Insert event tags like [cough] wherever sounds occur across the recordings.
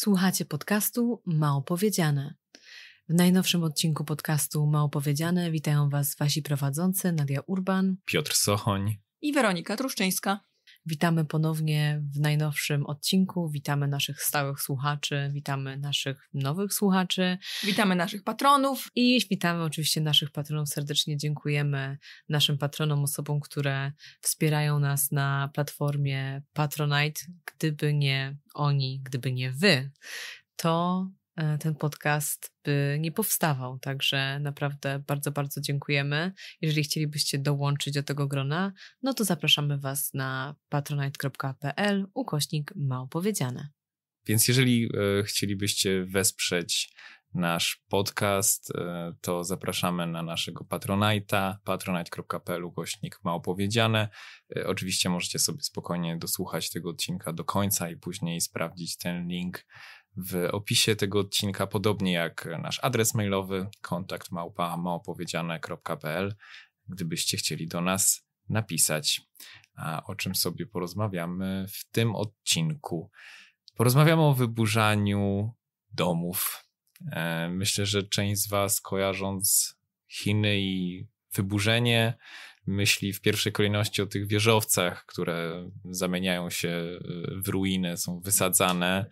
Słuchacie podcastu Małopowiedziane. W najnowszym odcinku podcastu Małopowiedziane witają Was wasi prowadzący Nadia Urban, Piotr Sochoń i Weronika Truszczyńska. Witamy ponownie w najnowszym odcinku. Witamy naszych stałych słuchaczy, witamy naszych nowych słuchaczy. Witamy naszych patronów. I witamy oczywiście naszych patronów. Serdecznie dziękujemy naszym patronom, osobom, które wspierają nas na platformie Patronite. Gdyby nie oni, gdyby nie wy, to E, ten podcast by nie powstawał. Także naprawdę bardzo, bardzo dziękujemy. Jeżeli chcielibyście dołączyć do tego grona, no to zapraszamy Was na patronite.pl ukośnik małopowiedziane. Więc jeżeli e, chcielibyście wesprzeć nasz podcast, e, to zapraszamy na naszego patronajta patronite.pl ukośnik małopowiedziane. E, oczywiście możecie sobie spokojnie dosłuchać tego odcinka do końca i później sprawdzić ten link w opisie tego odcinka, podobnie jak nasz adres mailowy kontakt małpa gdybyście chcieli do nas napisać, a o czym sobie porozmawiamy w tym odcinku. Porozmawiamy o wyburzaniu domów. E, myślę, że część z Was kojarząc Chiny i wyburzenie, myśli w pierwszej kolejności o tych wieżowcach, które zamieniają się w ruiny, są wysadzane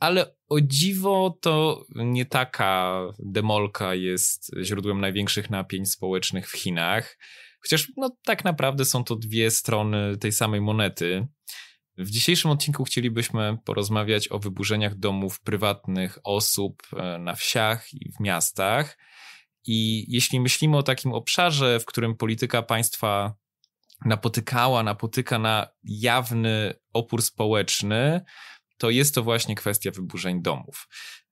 ale o dziwo to nie taka demolka jest źródłem największych napięć społecznych w Chinach. Chociaż no, tak naprawdę są to dwie strony tej samej monety. W dzisiejszym odcinku chcielibyśmy porozmawiać o wyburzeniach domów prywatnych osób e, na wsiach i w miastach. I jeśli myślimy o takim obszarze, w którym polityka państwa napotykała, napotyka na jawny opór społeczny, to jest to właśnie kwestia wyburzeń domów.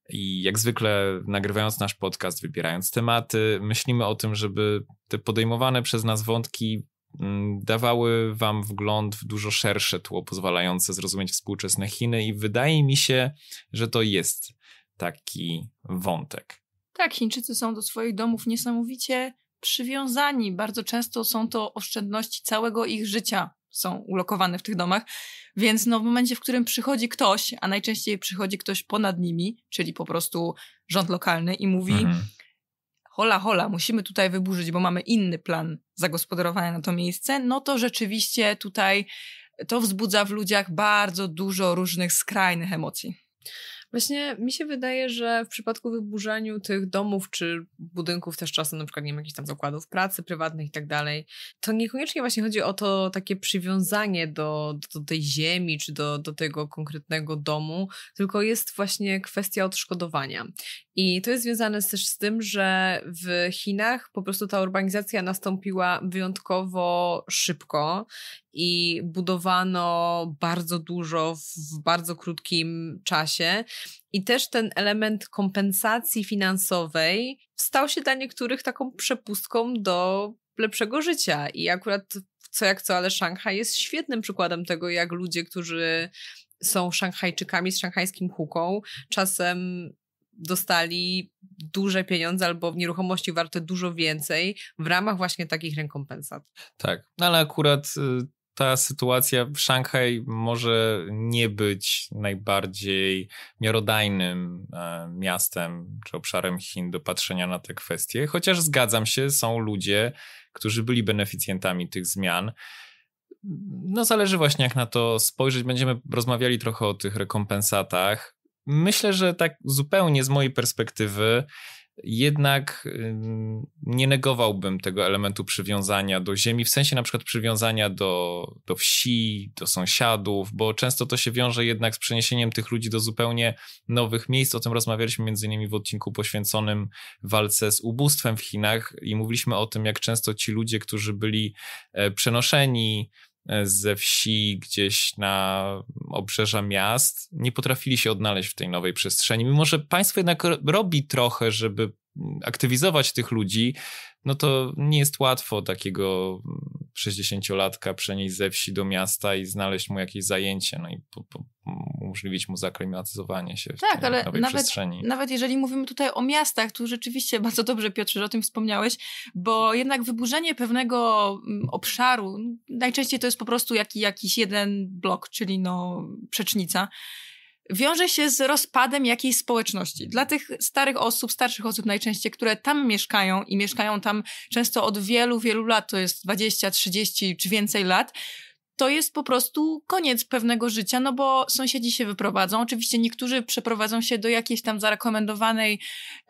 I jak zwykle, nagrywając nasz podcast, wybierając tematy, myślimy o tym, żeby te podejmowane przez nas wątki mm, dawały wam wgląd w dużo szersze tło, pozwalające zrozumieć współczesne Chiny, i wydaje mi się, że to jest taki wątek. Tak, Chińczycy są do swoich domów niesamowicie przywiązani. Bardzo często są to oszczędności całego ich życia są ulokowane w tych domach. Więc no, w momencie, w którym przychodzi ktoś, a najczęściej przychodzi ktoś ponad nimi, czyli po prostu rząd lokalny i mówi: mhm. hola, hola, musimy tutaj wyburzyć, bo mamy inny plan zagospodarowania na to miejsce, no to rzeczywiście tutaj to wzbudza w ludziach bardzo dużo różnych skrajnych emocji. Właśnie mi się wydaje, że w przypadku wyburzaniu tych domów czy budynków też czasem, na przykład nie wiem, jakichś tam zakładów pracy prywatnych i tak dalej, to niekoniecznie właśnie chodzi o to takie przywiązanie do, do, tej ziemi czy do, do tego konkretnego domu, tylko jest właśnie kwestia odszkodowania. I to jest związane też z tym, że w Chinach po prostu ta urbanizacja nastąpiła wyjątkowo szybko i budowano bardzo dużo w bardzo krótkim czasie i też ten element kompensacji finansowej stał się dla niektórych taką przepustką do lepszego życia. I akurat co jak co, ale Szanghaj jest świetnym przykładem tego, jak ludzie, którzy są Szanghajczykami z szanghajskim huką, czasem dostali duże pieniądze albo w nieruchomości warte dużo więcej w ramach właśnie takich rekompensat. Tak, no ale akurat y, ta sytuacja w Szanghaj może nie być najbardziej miarodajnym e, miastem czy obszarem Chin do patrzenia na te kwestie, chociaż zgadzam się, są ludzie, którzy byli beneficjentami tych zmian. No, zależy właśnie, jak na to spojrzeć. Będziemy rozmawiali trochę o tych rekompensatach. Myślę, że tak zupełnie z mojej perspektywy jednak nie negowałbym tego elementu przywiązania do ziemi, w sensie na przykład przywiązania do, do wsi, do sąsiadów, bo często to się wiąże jednak z przeniesieniem tych ludzi do zupełnie nowych miejsc. O tym rozmawialiśmy między innymi w odcinku poświęconym walce z ubóstwem w Chinach i mówiliśmy o tym, jak często ci ludzie, którzy byli e, przenoszeni E, ze wsi gdzieś na obrzeża miast, nie potrafili się odnaleźć w tej nowej przestrzeni. Mimo, że państwo jednak robi trochę, żeby aktywizować tych ludzi, no to nie jest łatwo takiego 60-latka przenieść ze wsi do miasta i znaleźć mu jakieś zajęcie, no i po, po, umożliwić mu zaklimatyzowanie się tak, w tej nowej nawet, przestrzeni. Nawet jeżeli mówimy tutaj o miastach, tu rzeczywiście [laughs] bardzo dobrze Piotr, że o tym wspomniałeś, bo jednak wyburzenie pewnego mm, obszaru, najczęściej to jest po prostu jakiś jeden blok, czyli no przecznica, wiąże się z rozpadem jakiejś społeczności. Dla tych starych osób, starszych osób najczęściej, które tam mieszkają i mieszkają tam często od wielu, wielu lat, to jest 20, 30 czy więcej lat, to jest po prostu koniec pewnego życia, no bo sąsiedzi się wyprowadzą. Oczywiście niektórzy przeprowadzą się do jakiejś tam zarekomendowanej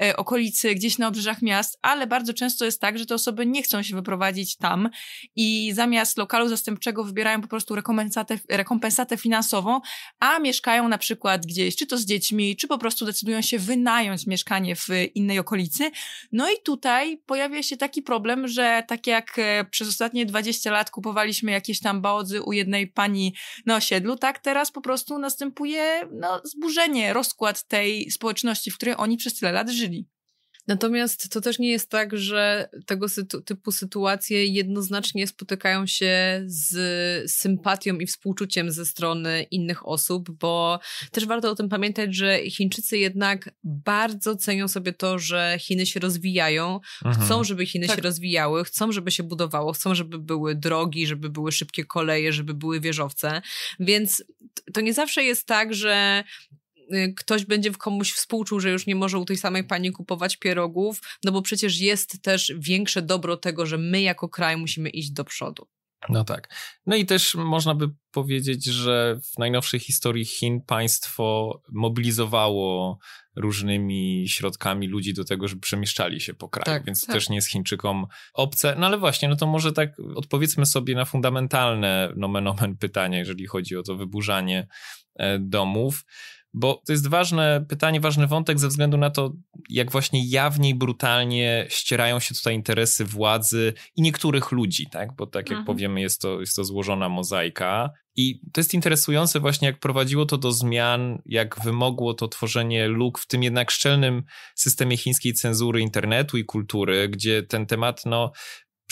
e, okolicy, gdzieś na obrzeżach miast, ale bardzo często jest tak, że te osoby nie chcą się wyprowadzić tam i zamiast lokalu zastępczego wybierają po prostu rekompensatę, rekompensatę finansową, a mieszkają na przykład gdzieś, czy to z dziećmi, czy po prostu decydują się wynająć mieszkanie w innej okolicy. No i tutaj pojawia się taki problem, że tak jak e, przez ostatnie 20 lat kupowaliśmy jakieś tam baodzy u jednej pani na osiedlu, tak teraz po prostu następuje no, zburzenie, rozkład tej społeczności, w której oni przez tyle lat żyli. Natomiast to też nie jest tak, że tego sytu typu sytuacje jednoznacznie spotykają się z sympatią i współczuciem ze strony innych osób, bo też warto o tym pamiętać, że Chińczycy jednak bardzo cenią sobie to, że Chiny się rozwijają, mhm. chcą, żeby Chiny tak. się rozwijały, chcą, żeby się budowało, chcą, żeby były drogi, żeby były szybkie koleje, żeby były wieżowce. Więc to nie zawsze jest tak, że Y, ktoś będzie komuś współczuł, że już nie może u tej samej pani kupować pierogów, no bo przecież jest też większe dobro tego, że my jako kraj musimy iść do przodu. No tak. No i też można by powiedzieć, że w najnowszej historii Chin państwo mobilizowało różnymi środkami ludzi do tego, żeby przemieszczali się po kraju, tak, więc tak. To też nie jest Chińczykom obce. No ale właśnie, no to może tak odpowiedzmy sobie na fundamentalne nomen omen pytanie, jeżeli chodzi o to wyburzanie e, domów. Bo to jest ważne pytanie, ważny wątek ze względu na to, jak właśnie jawnie i brutalnie ścierają się tutaj interesy władzy i niektórych ludzi, tak? Bo tak jak mhm. powiemy, jest to, jest to złożona mozaika. I to jest interesujące właśnie, jak prowadziło to do zmian, jak wymogło to tworzenie luk w tym jednak szczelnym systemie chińskiej cenzury internetu i kultury, gdzie ten temat no,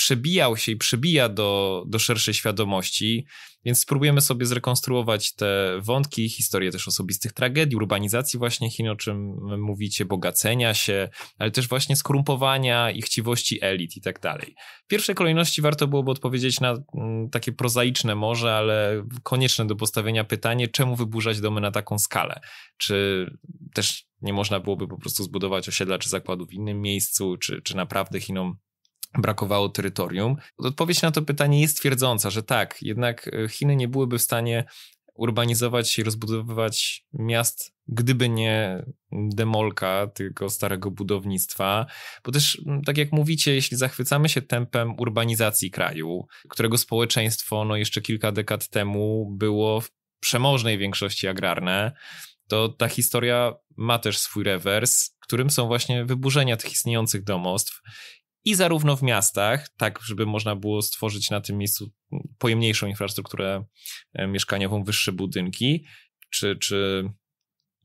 przebijał się i przebija do, do szerszej świadomości, więc spróbujemy sobie zrekonstruować te wątki, historię też osobistych tragedii, urbanizacji właśnie Chin, o czym mówicie, bogacenia się, ale też właśnie skorumpowania i chciwości elit i tak dalej. W pierwszej kolejności warto byłoby odpowiedzieć na mm, takie prozaiczne może, ale konieczne do postawienia pytanie, czemu wyburzać domy na taką skalę? Czy też nie można byłoby po prostu zbudować osiedla czy zakładu w innym miejscu, czy, czy naprawdę Chinom brakowało terytorium. Odpowiedź na to pytanie jest twierdząca, że tak, jednak e, Chiny nie byłyby w stanie urbanizować i rozbudowywać miast, gdyby nie demolka tego starego budownictwa. Bo też, tak jak mówicie, jeśli zachwycamy się tempem urbanizacji kraju, którego społeczeństwo no, jeszcze kilka dekad temu było w przemożnej większości agrarne, to ta historia ma też swój rewers, którym są właśnie wyburzenia tych istniejących domostw i zarówno w miastach, tak żeby można było stworzyć na tym miejscu pojemniejszą infrastrukturę e, mieszkaniową, wyższe budynki, czy, czy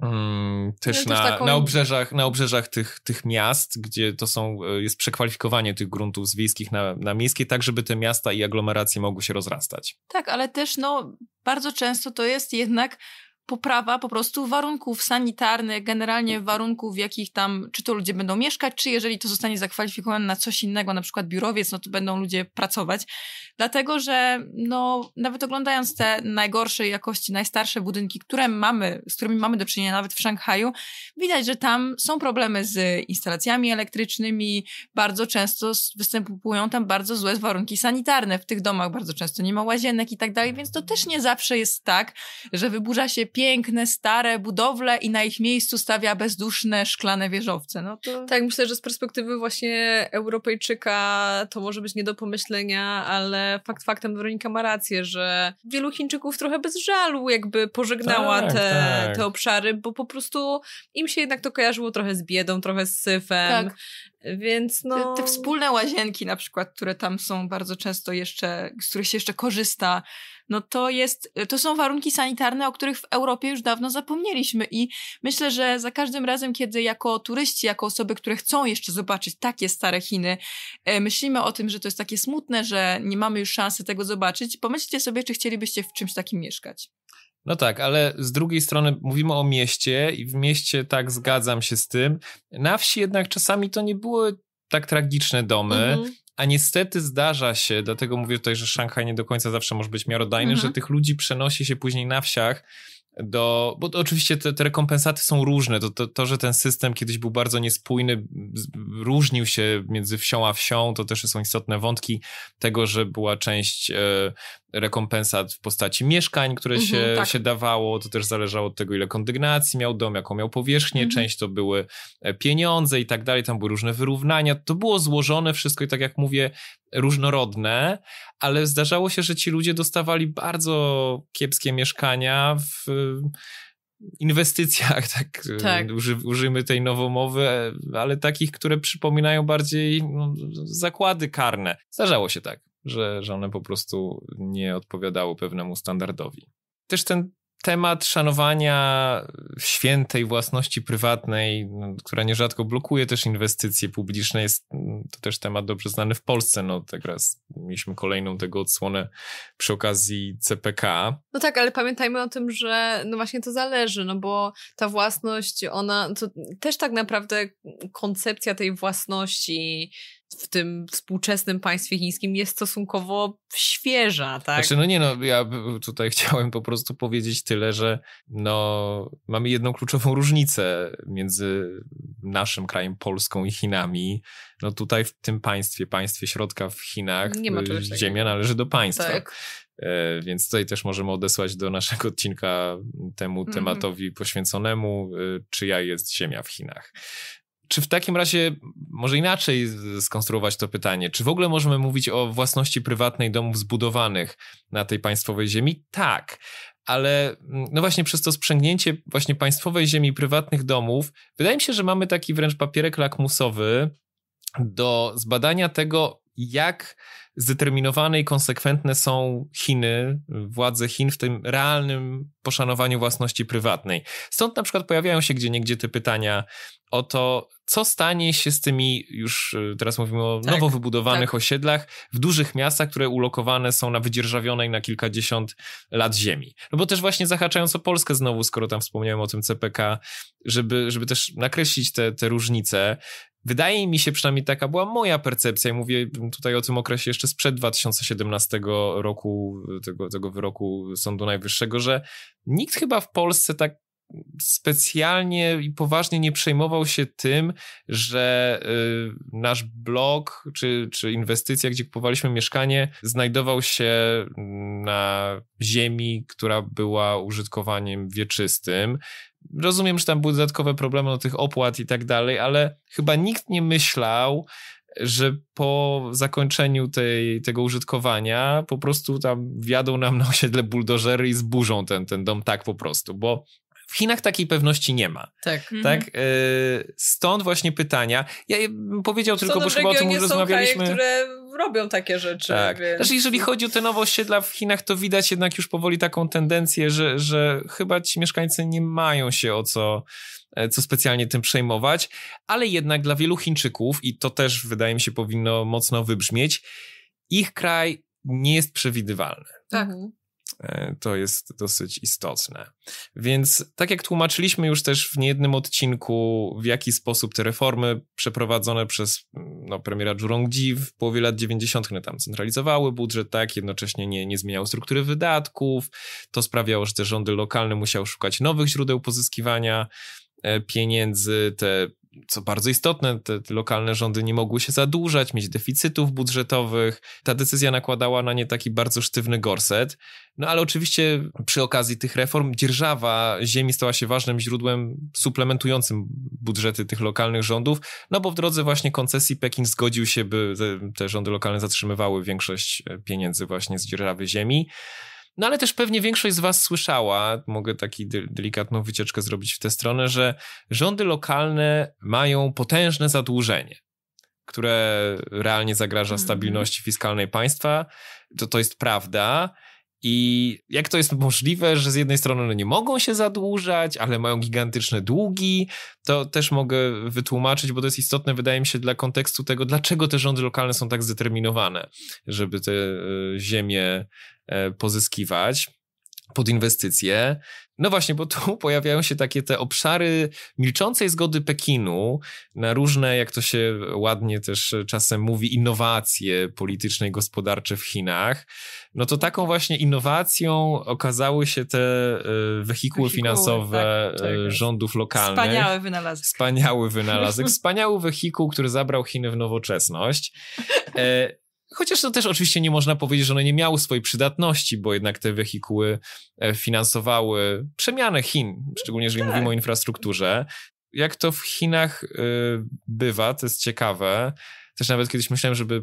mm, no też, na, taką... na obrzeżach, na obrzeżach tych, tych miast, gdzie to są, e, jest przekwalifikowanie tych gruntów z wiejskich na, na miejskie, tak żeby te miasta i aglomeracje mogły się rozrastać. Tak, ale też no, bardzo często to jest jednak poprawa po prostu warunków sanitarnych, generalnie mhm. warunków, w jakich tam, czy to ludzie będą mieszkać, czy jeżeli to zostanie zakwalifikowane na coś innego, na przykład biurowiec, no to będą ludzie pracować. Dlatego, że no, nawet oglądając te najgorszej jakości, najstarsze budynki, które mamy, z którymi mamy do czynienia nawet w Szanghaju, widać, że tam są problemy z instalacjami elektrycznymi, bardzo często występują tam bardzo złe warunki sanitarne, w tych domach bardzo często nie ma łazienek i tak dalej, więc to też nie zawsze jest tak, że wyburza się piękne, stare budowle i na ich miejscu stawia bezduszne, szklane wieżowce. No to... Tak, myślę, że z perspektywy właśnie Europejczyka to może być nie do pomyślenia, ale fakt faktem Weronika ma rację, że wielu Chińczyków trochę bez żalu jakby pożegnała tak, te, tak. te obszary, bo po prostu im się jednak to kojarzyło trochę z biedą, trochę z syfem. Tak. Więc no... Te, te, wspólne łazienki na przykład, które tam są bardzo często jeszcze, z których się jeszcze korzysta, no to jest, to są warunki sanitarne, o których w Europie już dawno zapomnieliśmy i myślę, że za każdym razem, kiedy jako turyści, jako osoby, które chcą jeszcze zobaczyć takie stare Chiny, e, myślimy o tym, że to jest takie smutne, że nie mamy już szansy tego zobaczyć, pomyślcie sobie, czy chcielibyście w czymś takim mieszkać. No tak, ale z drugiej strony mówimy o mieście i w mieście tak zgadzam się z tym. Na wsi jednak czasami to nie były tak tragiczne domy. Mhm. A niestety zdarza się, dlatego mówię tutaj, że Szanghaj nie do końca zawsze może być miarodajny, mhm. że tych ludzi przenosi się później na wsiach do, bo oczywiście te, te, rekompensaty są różne, to, to, to, że ten system kiedyś był bardzo niespójny, różnił się między wsią a wsią, to też są istotne wątki tego, że była część e, rekompensat w postaci mieszkań, które mhm, się, tak. się dawało. To też zależało od tego, ile kondygnacji miał dom, jaką miał powierzchnię. Mhm. Część to były e, pieniądze i tak dalej. Tam były różne wyrównania. To było złożone wszystko i tak jak mówię, różnorodne, ale zdarzało się, że ci ludzie dostawali bardzo kiepskie mieszkania w e, inwestycjach, [laughs] tak, e, tak. Uży, użyjmy tej nowomowy, ale takich, które przypominają bardziej no, zakłady karne. Zdarzało się tak że, że one po prostu nie odpowiadały pewnemu standardowi. Też ten temat szanowania świętej własności prywatnej, no, która nierzadko blokuje też inwestycje publiczne, jest mm, to też temat dobrze znany w Polsce. No teraz tak mieliśmy kolejną tego odsłonę przy okazji CPK. No tak, ale pamiętajmy o tym, że no właśnie to zależy, no bo ta własność, ona, to też tak naprawdę koncepcja tej własności w tym współczesnym państwie chińskim jest stosunkowo świeża, tak? Znaczy, no nie no, ja tutaj [laughs] chciałem po prostu powiedzieć tyle, że no, mamy jedną kluczową różnicę między naszym krajem Polską i Chinami. No tutaj w tym państwie, państwie środka w Chinach, y, ziemia należy do państwa. Tak. E, więc tutaj też możemy odesłać do naszego odcinka temu mhm. tematowi mm. poświęconemu, y, czyja jest ziemia w Chinach. Czy w takim razie, może inaczej skonstruować to pytanie, czy w ogóle możemy mówić o własności prywatnej domów zbudowanych na tej państwowej ziemi? Tak, ale mm, no właśnie przez to sprzęgnięcie właśnie państwowej ziemi prywatnych domów, wydaje mi się, że mamy taki wręcz papierek lakmusowy do zbadania tego, jak zdeterminowane i konsekwentne są Chiny, władze Chin w tym realnym poszanowaniu własności prywatnej. Stąd na przykład pojawiają się gdzie niegdzie te pytania o to, co stanie się z tymi już y, teraz mówimy o tak, nowo wybudowanych tak. osiedlach w dużych miastach, które ulokowane są na wydzierżawionej na kilkadziesiąt lat ziemi. No bo też właśnie zahaczając o Polskę znowu, skoro tam wspomniałem o tym CPK, żeby, żeby też nakreślić te, te różnice. Wydaje mi się, przynajmniej taka była moja percepcja, i mówię tutaj o tym okresie jeszcze jeszcze sprzed 2017 roku, tego, tego wyroku Sądu Najwyższego, że nikt chyba w Polsce tak specjalnie i poważnie nie przejmował się tym, że y, nasz blok, czy, czy inwestycja, gdzie kupowaliśmy mieszkanie, znajdował się mm, na ziemi, która była użytkowaniem wieczystym. Rozumiem, że tam były dodatkowe problemy do no, tych opłat i tak dalej, ale chyba nikt nie myślał, że po zakończeniu tej, tego użytkowania po prostu tam wjadą nam na osiedle buldożery i zburzą ten, ten dom tak po prostu, bo w Chinach takiej pewności nie ma. Tak. Mhm. tak? Y, stąd właśnie pytania. Ja bym powiedział tylko, bo chyba o tym już rozmawialiśmy. Kraje, które robią takie rzeczy. Tak. Więc... Znaczy, jeżeli chodzi o te nowe osiedla w Chinach, to widać jednak już powoli taką tendencję, że, że chyba ci mieszkańcy nie mają się o co e, co specjalnie tym przejmować, ale jednak dla wielu Chińczyków, i to też wydaje mi się powinno mocno wybrzmieć, ich kraj nie jest przewidywalny. Tak. Mhm. E, to jest dosyć istotne. Więc tak jak tłumaczyliśmy już też w niejednym odcinku, w jaki sposób te reformy przeprowadzone przez mm, no, premiera Jurongji w połowie lat 90. No, tam centralizowały budżet, tak, jednocześnie nie, nie zmieniały struktury wydatków. To sprawiało, że te rządy lokalne musiały szukać nowych źródeł pozyskiwania e, pieniędzy, te co bardzo istotne, te, te, lokalne rządy nie mogły się zadłużać, mieć deficytów budżetowych. Ta decyzja nakładała na nie taki bardzo sztywny gorset. No ale oczywiście przy okazji tych reform dzierżawa ziemi stała się ważnym źródłem suplementującym budżety tych lokalnych rządów, no bo w drodze właśnie koncesji Pekin zgodził się, by te, te rządy lokalne zatrzymywały większość pieniędzy właśnie z dzierżawy ziemi. No ale też pewnie większość z was słyszała, mogę taki delikatną wycieczkę zrobić w tę stronę, że rządy lokalne mają potężne zadłużenie, które realnie zagraża mhm. stabilności fiskalnej państwa. To, to jest prawda. I jak to jest możliwe, że z jednej strony one nie mogą się zadłużać, ale mają gigantyczne długi, to też mogę wytłumaczyć, bo to jest istotne, wydaje mi się, dla kontekstu tego, dlaczego te rządy lokalne są tak zdeterminowane, żeby te e, ziemie E, pozyskiwać pod inwestycje. No właśnie, bo tu [laughs] pojawiają się takie te obszary milczącej zgody Pekinu na różne, jak to się ładnie też czasem mówi, innowacje polityczne i gospodarcze w Chinach. No to taką właśnie innowacją okazały się te e, wehikuły, tak, finansowe tak, tak. E, rządów lokalnych. Wspaniały wynalazek. Wspaniały wynalazek. Wspaniały wehikuł, który zabrał Chiny w nowoczesność. Chociaż to też oczywiście nie można powiedzieć, że one nie miały swojej przydatności, bo jednak te wehikuły e, finansowały przemianę Chin, szczególnie jeżeli tak. mówimy o infrastrukturze. Jak to w Chinach e, bywa, to jest ciekawe, też nawet kiedyś myślałem, żeby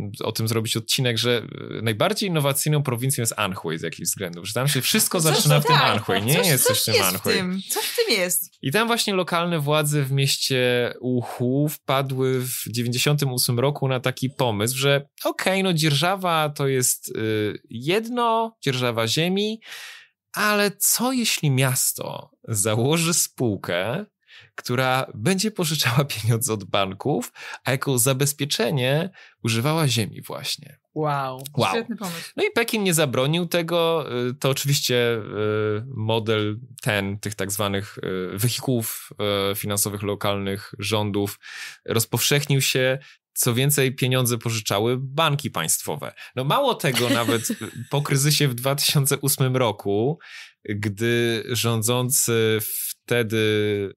mm, o tym zrobić odcinek, że e, najbardziej innowacyjną prowincją jest Anhui z jakichś względów, że tam się wszystko zaczyna w tym tak, Anhui, tak, nie coś, jest coś, jest Anhui. w tym Coś w tym jest. I tam właśnie lokalne władze w mieście Uhu wpadły w 98 roku na taki pomysł, że okej, okay, no dzierżawa to jest y, jedno, dzierżawa ziemi, ale co jeśli miasto założy spółkę, która będzie pożyczała [laughs] pieniądze od banków, a jako zabezpieczenie używała ziemi właśnie. Wow, wow. świetny pomysł. No i Pekin nie zabronił tego. Y, to oczywiście y, model ten, tych tak zwanych y, wehikułów finansowych lokalnych rządów rozpowszechnił się co więcej, pieniądze pożyczały banki państwowe. No mało tego, [laughs] nawet po kryzysie w 2008 roku, gdy rządzący wtedy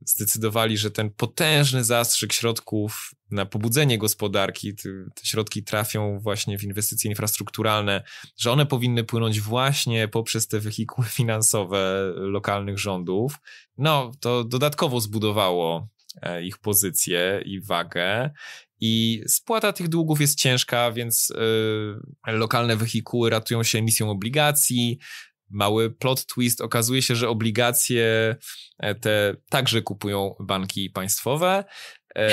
zdecydowali, że ten potężny zastrzyk środków na pobudzenie gospodarki, te środki trafią właśnie w inwestycje infrastrukturalne, że one powinny płynąć właśnie poprzez te wehikuły [laughs] finansowe lokalnych rządów. No, to dodatkowo zbudowało e, ich pozycję i wagę. I spłata tych długów jest ciężka, więc e, lokalne wehikuły ratują się emisją obligacji, mały plot twist. Okazuje się, że obligacje e, te także kupują banki państwowe e,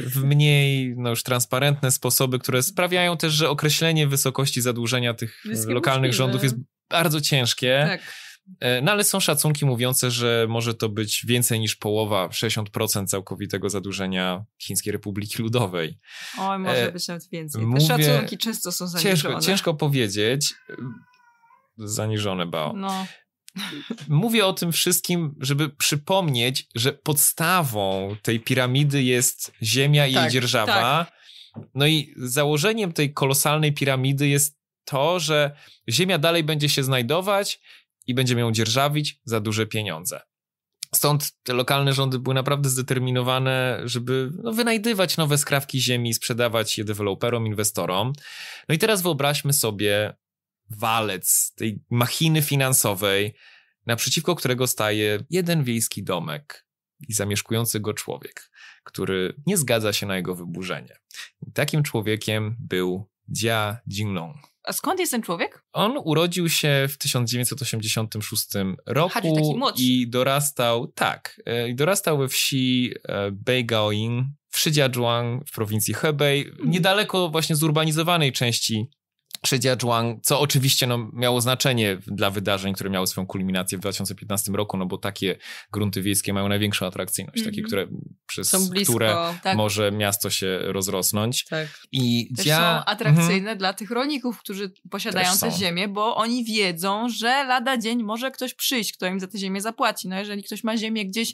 w mniej no już transparentne sposoby, które sprawiają też, że określenie wysokości zadłużenia tych lokalnych możliwe. rządów jest bardzo ciężkie. Tak. E, no ale są szacunki mówiące, że może to być więcej niż połowa, 60% całkowitego zadłużenia Chińskiej Republiki Ludowej. O, może być nawet więcej. Te Mówię, szacunki często są zaniżone. Ciężko, ciężko powiedzieć. Zaniżone bao. No. Mówię o tym wszystkim, żeby przypomnieć, że podstawą tej piramidy jest ziemia i tak, jej dzierżawa. Tak. No i założeniem tej kolosalnej piramidy jest to, że ziemia dalej będzie się znajdować i będziemy ją dzierżawić za duże pieniądze. Stąd te lokalne rządy były naprawdę zdeterminowane, żeby no, wynajdywać nowe skrawki ziemi i sprzedawać je deweloperom, inwestorom. No i teraz wyobraźmy sobie walec, tej machiny finansowej, naprzeciwko którego staje jeden wiejski domek i zamieszkujący go człowiek, który nie zgadza się na jego wyburzenie. I takim człowiekiem był Jia Jinglong. A skąd jest ten człowiek? On urodził się w 1986 roku i dorastał, tak, e, i dorastał we wsi e, Beigaoying w Shijiazhuang w prowincji Hebei, mhm. niedaleko właśnie zurbanizowanej części Szydzia Zhuang, co oczywiście no, miało znaczenie dla wydarzeń, które miały swoją kulminację w 2015 roku, no bo takie grunty wiejskie mają największą atrakcyjność, mm -hmm. takie, mhm. które przez blisko, które tak. może miasto się rozrosnąć. Tak. I też są mhm. atrakcyjne mm -hmm. dla tych rolników, którzy posiadają te ziemię, bo oni wiedzą, że lada dzień może ktoś przyjść, kto im za tę ziemię zapłaci. No jeżeli ktoś ma ziemię gdzieś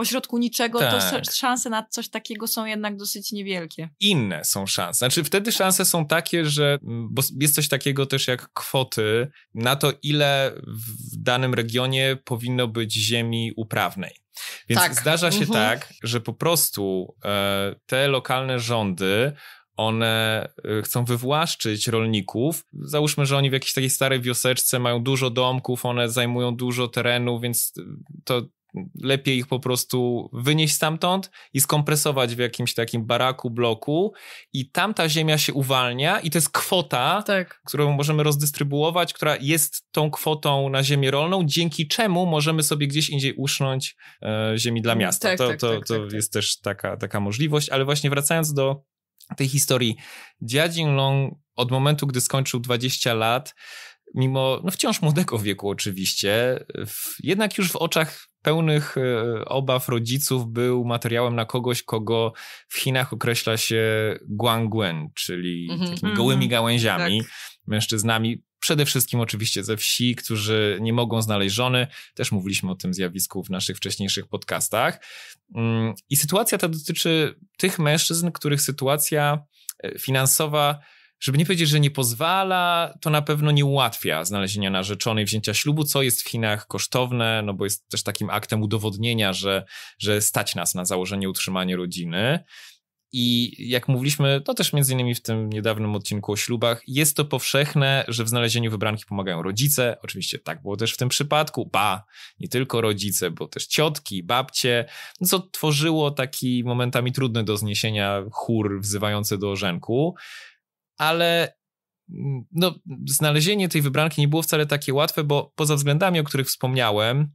pośrodku niczego, tak. to szanse na coś takiego są jednak dosyć niewielkie. Inne są szanse. Znaczy wtedy szanse są takie, że mm, bo jest coś takiego też jak kwoty na to, ile w danym regionie powinno być ziemi uprawnej. Więc tak. zdarza się mhm. tak, że po prostu e, te lokalne rządy one e, chcą wywłaszczyć rolników. Załóżmy, że oni w jakiejś takiej starej wioseczce mają dużo domków, one zajmują dużo terenu, więc e, to lepiej ich po prostu wynieść stamtąd i skompresować w jakimś takim baraku, bloku i tam ta ziemia się uwalnia i to jest kwota, tak. którą możemy rozdystrybuować, która jest tą kwotą na ziemię rolną, dzięki czemu możemy sobie gdzieś indziej usznąć e, ziemi dla mm, miasta. Tak, to tak, to, tak, to tak, tak. jest też taka, taka możliwość, ale właśnie wracając do tej historii, Jia Long od momentu, gdy skończył 20 lat, mimo no wciąż młodego wieku oczywiście, w, jednak już w oczach pełnych e, obaw rodziców był materiałem na kogoś, kogo w Chinach określa się guangguan, czyli mhm, takimi mhm, gołymi gałęziami, tak. mężczyznami. Przede wszystkim oczywiście ze wsi, którzy nie mogą znaleźć żony. Też mówiliśmy o tym zjawisku w naszych wcześniejszych podcastach. Mm, I sytuacja ta dotyczy tych mężczyzn, których sytuacja e, finansowa żeby nie powiedzieć, że nie pozwala, to na pewno nie ułatwia znalezienia narzeczonej, wzięcia ślubu, co jest w Chinach kosztowne, no bo jest też takim aktem udowodnienia, że, że stać nas na założenie utrzymanie rodziny. I jak mówiliśmy, to też między innymi w tym niedawnym odcinku o ślubach, jest to powszechne, że w znalezieniu wybranki pomagają rodzice. Oczywiście tak było też w tym przypadku. Ba, nie tylko rodzice, bo też ciotki, babcie, no co tworzyło taki momentami trudny do zniesienia chór wzywający do orzenku ale mm, no, znalezienie tej wybranki nie było wcale takie łatwe, bo poza względami, o których wspomniałem,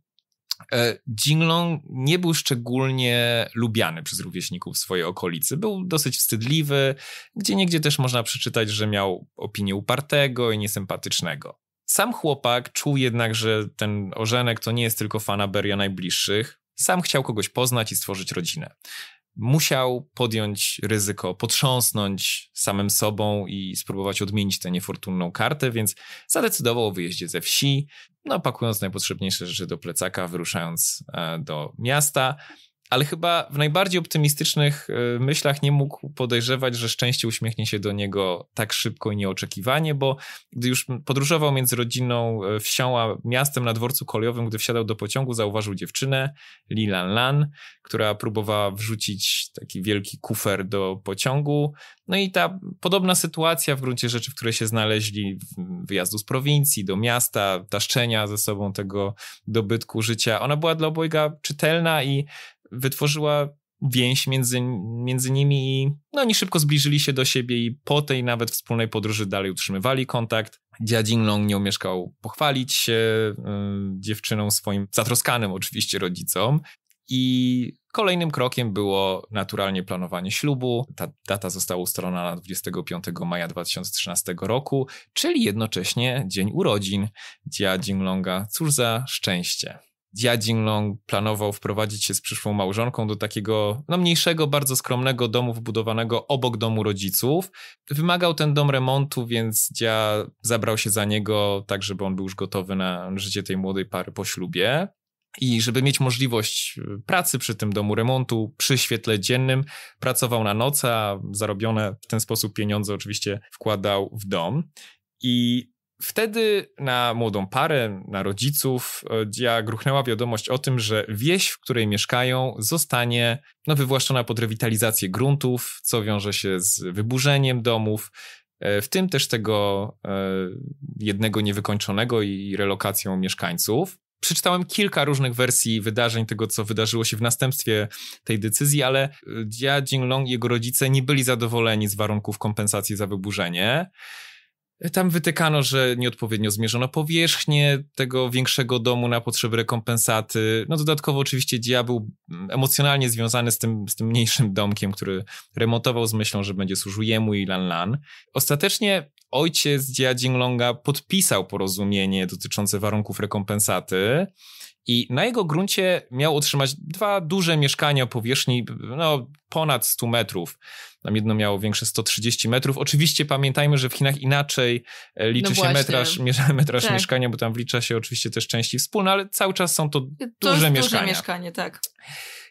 e, Jinglong nie był szczególnie lubiany przez rówieśników w swojej okolicy. Był dosyć wstydliwy, gdzie niegdzie też można przeczytać, że miał opinię upartego i niesympatycznego. Sam chłopak czuł jednak, że ten ożenek to nie jest tylko fanaberia najbliższych. Sam chciał kogoś poznać i stworzyć rodzinę musiał podjąć ryzyko, potrząsnąć samym sobą i spróbować odmienić tę niefortunną kartę, więc zadecydował o wyjeździe ze wsi, no pakując najpotrzebniejsze rzeczy do plecaka, wyruszając e, do miasta ale chyba w najbardziej optymistycznych y, myślach nie mógł podejrzewać, że szczęście uśmiechnie się do niego tak szybko i nieoczekiwanie, bo gdy już podróżował między rodziną, y, wsią a miastem na dworcu kolejowym, gdy wsiadał do pociągu, zauważył dziewczynę, Lilan Lan, która próbowała wrzucić taki wielki kufer do pociągu. No i ta podobna sytuacja w gruncie rzeczy, w której się znaleźli wyjazdu z prowincji do miasta, taszczenia ze sobą tego dobytku życia, ona była dla obojga czytelna i wytworzyła więź między, między nimi i no, oni szybko zbliżyli się do siebie i po tej nawet wspólnej podróży dalej utrzymywali kontakt. Dzia Long nie umieszkał pochwalić się y, dziewczyną swoim zatroskanym oczywiście rodzicom. I kolejnym krokiem było naturalnie planowanie ślubu. Ta data została ustalona na 25 maja 2013 roku, czyli jednocześnie dzień urodzin Dzia Longa. Cóż za szczęście. Jia Jinglong planował wprowadzić się z przyszłą małżonką do takiego no, mniejszego, bardzo skromnego domu wbudowanego obok domu rodziców. Wymagał ten dom remontu, więc Jia zabrał się za niego tak, żeby on był już gotowy na życie tej młodej pary po ślubie. I żeby mieć możliwość y, pracy przy tym domu remontu, przy świetle dziennym, pracował na noce, a zarobione w ten sposób pieniądze oczywiście wkładał w dom. I Wtedy na młodą parę, na rodziców, ja e, gruchnęła wiadomość o tym, że wieś, w której mieszkają, zostanie no, wywłaszczona pod rewitalizację gruntów, co wiąże się z wyburzeniem domów, e, w tym też tego e, jednego niewykończonego i relokacją mieszkańców. Przeczytałem kilka różnych wersji wydarzeń tego, co wydarzyło się w następstwie tej decyzji, ale Jia Jinglong i jego rodzice nie byli zadowoleni z warunków kompensacji za wyburzenie. Tam wytykano, że nieodpowiednio zmierzono powierzchnię tego większego domu na potrzeby rekompensaty. No dodatkowo oczywiście diabeł mm, emocjonalnie związany z tym, z tym mniejszym domkiem, który remontował z myślą, że będzie służył jemu i Lan Lan. Ostatecznie ojciec Jia Jinglonga podpisał porozumienie dotyczące warunków rekompensaty i na jego gruncie miał otrzymać dwa duże mieszkania o powierzchni no, ponad 100 metrów. Tam jedno miało większe 130 metrów. Oczywiście pamiętajmy, że w Chinach inaczej e, no liczy no się metraż, metraż tak. mieszkania, bo tam wlicza się oczywiście też części wspólne, ale cały czas są to, to duże mieszkania. Duże mieszkanie, tak.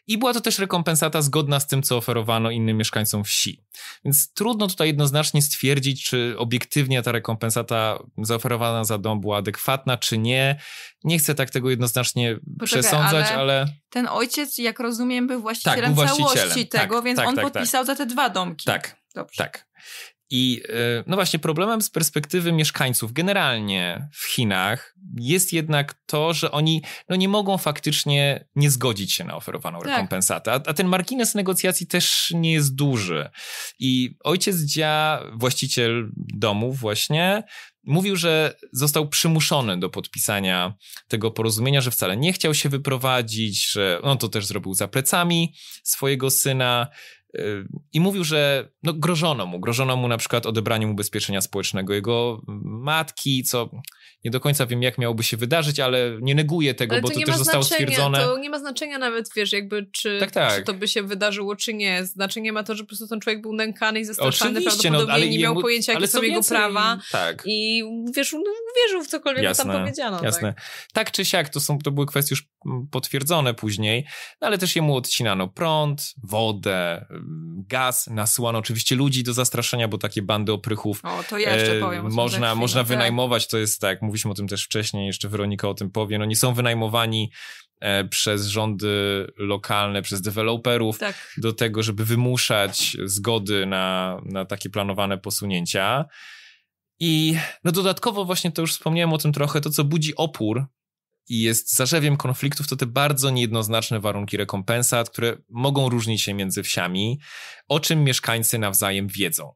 I była to też rekompensata zgodna z tym, co oferowano innym mieszkańcom wsi. Więc trudno tutaj jednoznacznie stwierdzić, czy obiektywnie ta rekompensata zaoferowana za dom była adekwatna, czy nie. Nie chcę tak tego jednoznacznie Poczekaj, przesądzać, ale, ale, Ten ojciec, jak rozumiem, był właścicielem, tak, był właścicielem. całości tak, tego, więc tak, on tak, tak. podpisał za te dwa domki. Tak. Dobrze. Tak. I e, no właśnie, problemem z perspektywy mieszkańców generalnie w Chinach jest jednak to, że oni no nie mogą faktycznie nie zgodzić się na oferowaną tak. rekompensatę. A, a, ten margines negocjacji też nie jest duży. I ojciec Dzia, właściciel domu, właśnie mówił, że został przymuszony do podpisania tego porozumienia, że wcale nie chciał się wyprowadzić, że on no, to też zrobił za plecami swojego syna, i mówił, że no, grożono mu, grożono mu na przykład odebraniem ubezpieczenia społecznego jego matki, co nie do końca wiem, jak miałoby się wydarzyć, ale nie neguję tego, ale bo to, to też zostało stwierdzone. To nie ma znaczenia nawet, wiesz, jakby czy, tak, tak. czy to by się wydarzyło, czy nie. Znaczenie ma to, że po prostu ten człowiek był nękany i zastraszany Oczywiście, no, prawdopodobnie no, nie miał jemu, pojęcia, jakie są jego prawa tak. i wiesz, no, wierzył w cokolwiek, jasne, tam powiedziano. Tak. Jasne. Tak. tak czy siak, to, są, to były kwestie już potwierdzone później, no, ale też jemu odcinano prąd, wodę, gaz, nasłano oczywiście ludzi do zastraszenia, bo takie bandy oprychów o, to e, powiem, można, można tak. wynajmować, to jest tak, mówiliśmy o tym też wcześniej, jeszcze Weronika o tym powie, no nie są wynajmowani e, przez rządy lokalne, przez deweloperów tak. do tego, żeby wymuszać zgody na, na takie planowane posunięcia. I no dodatkowo właśnie to już wspomniałem o tym trochę, to co budzi opór i jest zarzewiem konfliktów, to te bardzo niejednoznaczne warunki rekompensat, które mogą różnić się między wsiami, o czym mieszkańcy nawzajem wiedzą.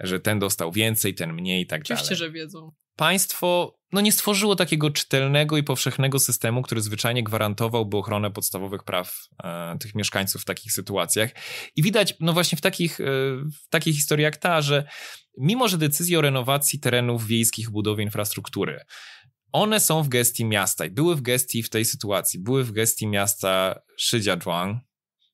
Że ten dostał więcej, ten mniej i tak Oczywiście, dalej. Oczywiście, że wiedzą. Państwo no, nie stworzyło takiego czytelnego i powszechnego systemu, który zwyczajnie gwarantowałby ochronę podstawowych praw e, tych mieszkańców w takich sytuacjach. I widać, no właśnie w, takich, e, w takiej historii jak ta, że mimo, że decyzje o renowacji terenów wiejskich, budowie infrastruktury, one są w gestii miasta i były w gestii w tej sytuacji, były w gestii miasta Shijiazhuang,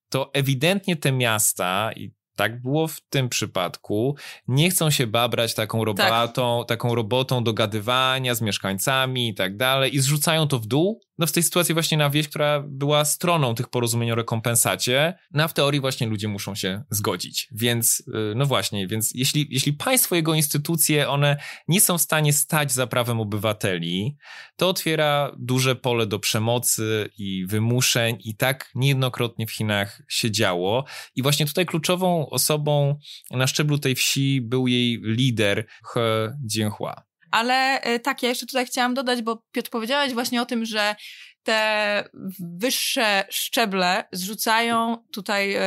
to ewidentnie te miasta i tak było w tym przypadku. Nie chcą się babrać taką robotą, tak. taką robotą dogadywania z mieszkańcami i tak dalej i zrzucają to w dół no w tej sytuacji właśnie na wieś, która była stroną tych porozumień o rekompensacie, na no w teorii właśnie ludzie muszą się zgodzić. Więc, y, no właśnie, więc jeśli, jeśli państwo, jego instytucje, one nie są w stanie stać za prawem obywateli, to otwiera duże pole do przemocy i wymuszeń i tak niejednokrotnie w Chinach się działo. I właśnie tutaj kluczową osobą na szczeblu tej wsi był jej lider He Jianhua. Ale y, tak, ja jeszcze tutaj chciałam dodać, bo Piotr powiedziałaś właśnie o tym, że te wyższe szczeble zrzucają tutaj y,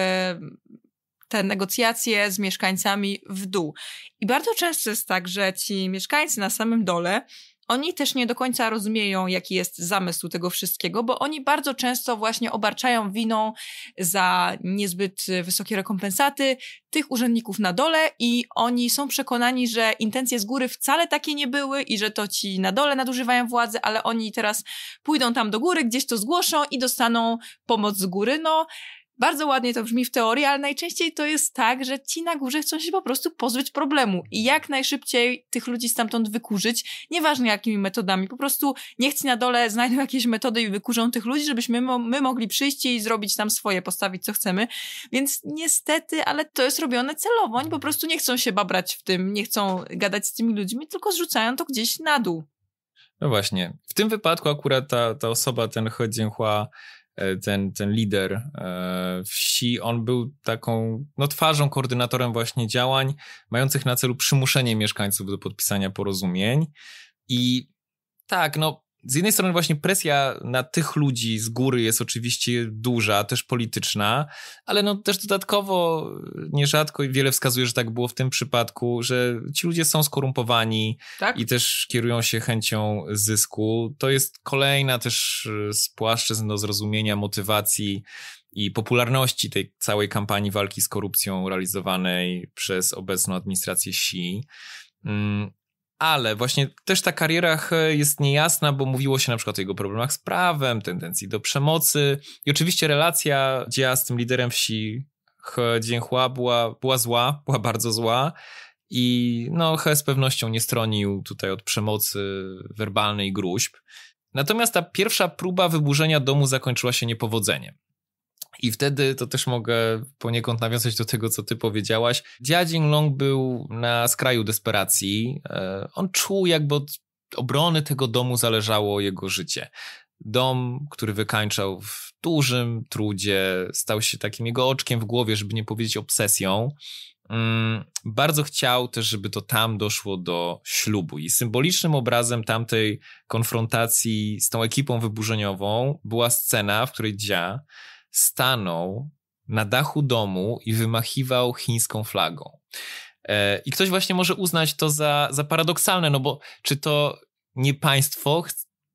te negocjacje z mieszkańcami w dół. I bardzo często jest tak, że ci mieszkańcy na samym dole oni też nie do końca rozumieją, jaki jest zamysł tego wszystkiego, bo oni bardzo często właśnie obarczają winą za niezbyt wysokie rekompensaty tych urzędników na dole i oni są przekonani, że intencje z góry wcale takie nie były i że to ci na dole nadużywają władzy, ale oni teraz pójdą tam do góry, gdzieś to zgłoszą i dostaną pomoc z góry. No, bardzo ładnie to brzmi w teorii, ale najczęściej to jest tak, że ci na górze chcą się po prostu pozbyć problemu i jak najszybciej tych ludzi stamtąd wykurzyć, nieważne jakimi metodami. Po prostu niech ci na dole znajdą jakieś metody i wykurzą tych ludzi, żebyśmy my, mogli przyjść i zrobić tam swoje, postawić co chcemy. Więc niestety, ale to jest robione celowo. Oni po prostu nie chcą się babrać w tym, nie chcą gadać z tymi ludźmi, tylko zrzucają to gdzieś na dół. No właśnie. W tym wypadku akurat ta, ta osoba, ten He E, ten, ten lider e, wsi, on był taką no, twarzą, koordynatorem właśnie działań mających na celu przymuszenie mieszkańców do podpisania porozumień. I tak, no z jednej strony właśnie presja na tych ludzi z góry jest oczywiście duża, też polityczna, ale no też dodatkowo nierzadko i wiele wskazuje, że tak było w tym przypadku, że ci ludzie są skorumpowani tak? i też kierują się chęcią zysku. To jest kolejna też e, z płaszczyzn do zrozumienia motywacji i popularności tej całej kampanii walki z korupcją realizowanej przez obecną administrację Xi. Mm, ale właśnie też ta kariera jest niejasna, bo mówiło się na przykład o jego problemach z prawem, tendencji do przemocy i oczywiście relacja Dzia z tym liderem wsi Dzięchła była, była zła, była bardzo zła i no He z pewnością nie stronił tutaj od przemocy werbalnej gruźb. Natomiast ta pierwsza próba wyburzenia domu zakończyła się niepowodzeniem. I wtedy to też mogę poniekąd nawiązać do tego, co ty powiedziałaś. Dziadzin Long był na skraju desperacji. E, on czuł, jakby od obrony tego domu zależało jego życie. Dom, który wykańczał w dużym trudzie, stał się takim jego oczkiem w głowie, żeby nie powiedzieć obsesją. Mm, bardzo chciał też, żeby to tam doszło do ślubu. I symbolicznym obrazem tamtej konfrontacji z tą ekipą wyburzeniową była scena, w której Dzia stanął na dachu domu i wymachiwał chińską flagą. E, I ktoś właśnie może uznać to za, za paradoksalne, no bo czy to nie państwo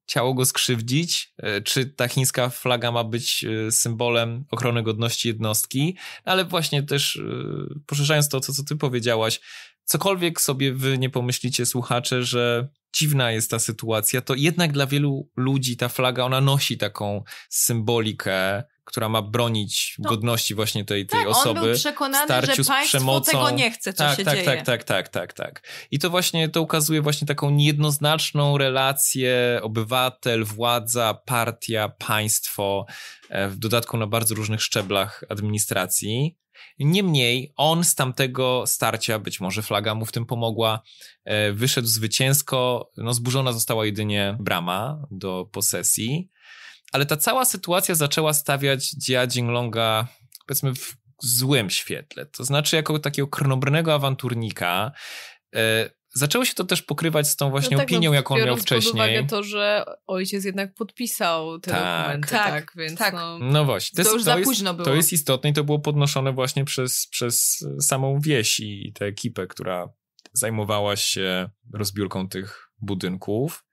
chciało go skrzywdzić? E, czy ta chińska flaga ma być e, symbolem ochrony godności jednostki? No ale właśnie też poszerzając to, co, co ty powiedziałaś, cokolwiek sobie wy nie pomyślicie, słuchacze, że dziwna jest ta sytuacja, to jednak dla wielu ludzi ta flaga, ona nosi taką symbolikę która ma bronić no. godności właśnie tej, tej tak, osoby. On był przekonany, starciu że państwo przemocą. tego nie chce, co tak, się tak, dzieje. Tak, tak, tak, tak, tak. I to właśnie to ukazuje właśnie taką niejednoznaczną relację obywatel, władza, partia, państwo, e, w dodatku na bardzo różnych szczeblach administracji. Niemniej on z tamtego starcia, być może flaga mu w tym pomogła, e, wyszedł zwycięsko. No, zburzona została jedynie brama do posesji. Ale ta cała sytuacja zaczęła stawiać Jia Jinglonga, powiedzmy, w złym świetle. To znaczy, jako takiego krnobrnego awanturnika. E, zaczęło się to też pokrywać z tą no właśnie tak, no tak, opinią, no, jaką miał wcześniej. pod uwagę to, że ojciec jednak podpisał te tak, dokumenty, tak, tak więc tak. No, no właśnie. To, to jest, już to za jest, późno było. To jest istotne i to było podnoszone właśnie przez, przez samą wieś i tę ekipę, która zajmowała się rozbiórką tych budynków.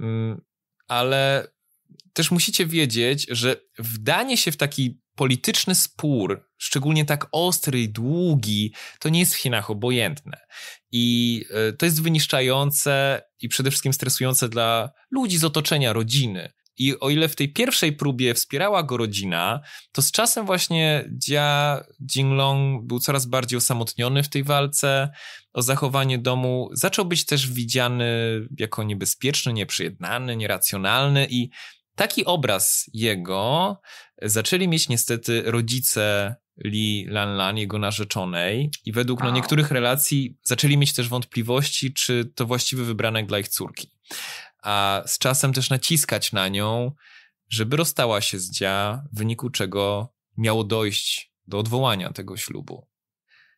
Mm, ale też musicie wiedzieć, że wdanie się w taki polityczny spór, szczególnie tak ostry i długi, to nie jest w Chinach obojętne. I e, to jest wyniszczające i przede wszystkim stresujące dla ludzi z otoczenia, rodziny. I o ile w tej pierwszej próbie wspierała go rodzina, to z czasem właśnie Jia Jinglong był coraz bardziej osamotniony w tej walce o zachowanie domu. Zaczął być też widziany jako niebezpieczny, nieprzyjednany, nieracjonalny i Taki obraz jego zaczęli mieć niestety rodzice Li Lan Lan jego narzeczonej, i według no, niektórych relacji zaczęli mieć też wątpliwości, czy to właściwy wybranek dla ich córki. A z czasem też naciskać na nią, żeby rozstała się z Dzia, w wyniku czego miało dojść do odwołania tego ślubu.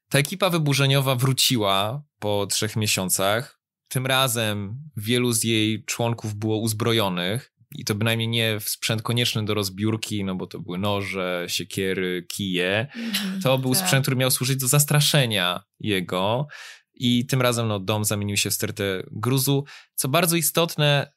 Ta ekipa wyburzeniowa wróciła po trzech miesiącach. Tym razem wielu z jej członków było uzbrojonych i to bynajmniej nie w sprzęt konieczny do rozbiórki, no bo to były noże, siekiery, kije. Mhm, to był tak. sprzęt, który miał służyć do zastraszenia jego. I tym razem no, dom zamienił się w stertę gruzu. Co bardzo istotne,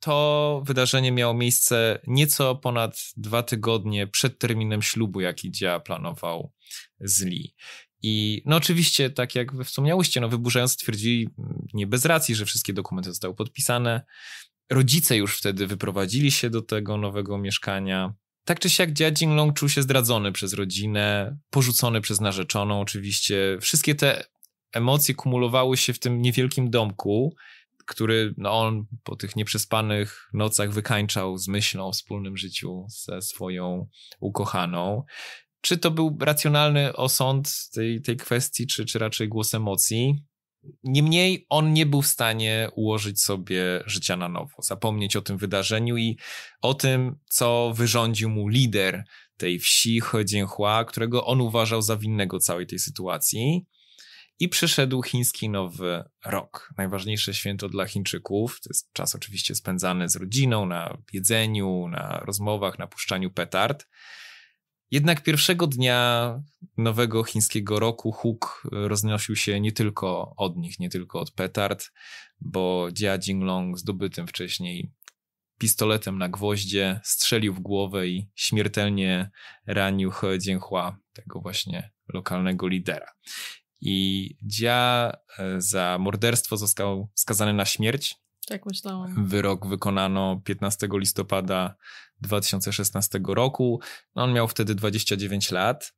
to wydarzenie miało miejsce nieco ponad dwa tygodnie przed terminem ślubu, jaki Dzia planował z Lee. I no oczywiście, tak jak wspomniałyście, no wyburzający twierdzili mm, nie bez racji, że wszystkie dokumenty zostały podpisane, Rodzice już wtedy wyprowadzili się do tego nowego mieszkania. Tak czy siak dziad Jinglong czuł się zdradzony przez rodzinę, porzucony przez narzeczoną oczywiście. Wszystkie te emocje kumulowały się w tym niewielkim domku, który no, on po tych nieprzespanych nocach wykańczał z myślą o wspólnym życiu ze swoją ukochaną. Czy to był racjonalny osąd tej, tej kwestii, czy, czy raczej głos emocji? Niemniej on nie był w stanie ułożyć sobie życia na nowo, zapomnieć o tym wydarzeniu i o tym, co wyrządził mu lider tej wsi, Hua, którego on uważał za winnego całej tej sytuacji. I przyszedł chiński nowy rok. Najważniejsze święto dla Chińczyków. To jest czas oczywiście spędzany z rodziną, na jedzeniu, na rozmowach, na puszczaniu petard. Jednak pierwszego dnia nowego chińskiego roku huk e, roznosił się nie tylko od nich, nie tylko od petard, bo Jia Jinglong zdobytym wcześniej pistoletem na gwoździe strzelił w głowę i śmiertelnie ranił He Jianhua, tego właśnie lokalnego lidera. I Jia e, za morderstwo został skazany na śmierć. Tak myślałam. Wyrok wykonano 15 listopada 2016 roku. No, on miał wtedy 29 lat.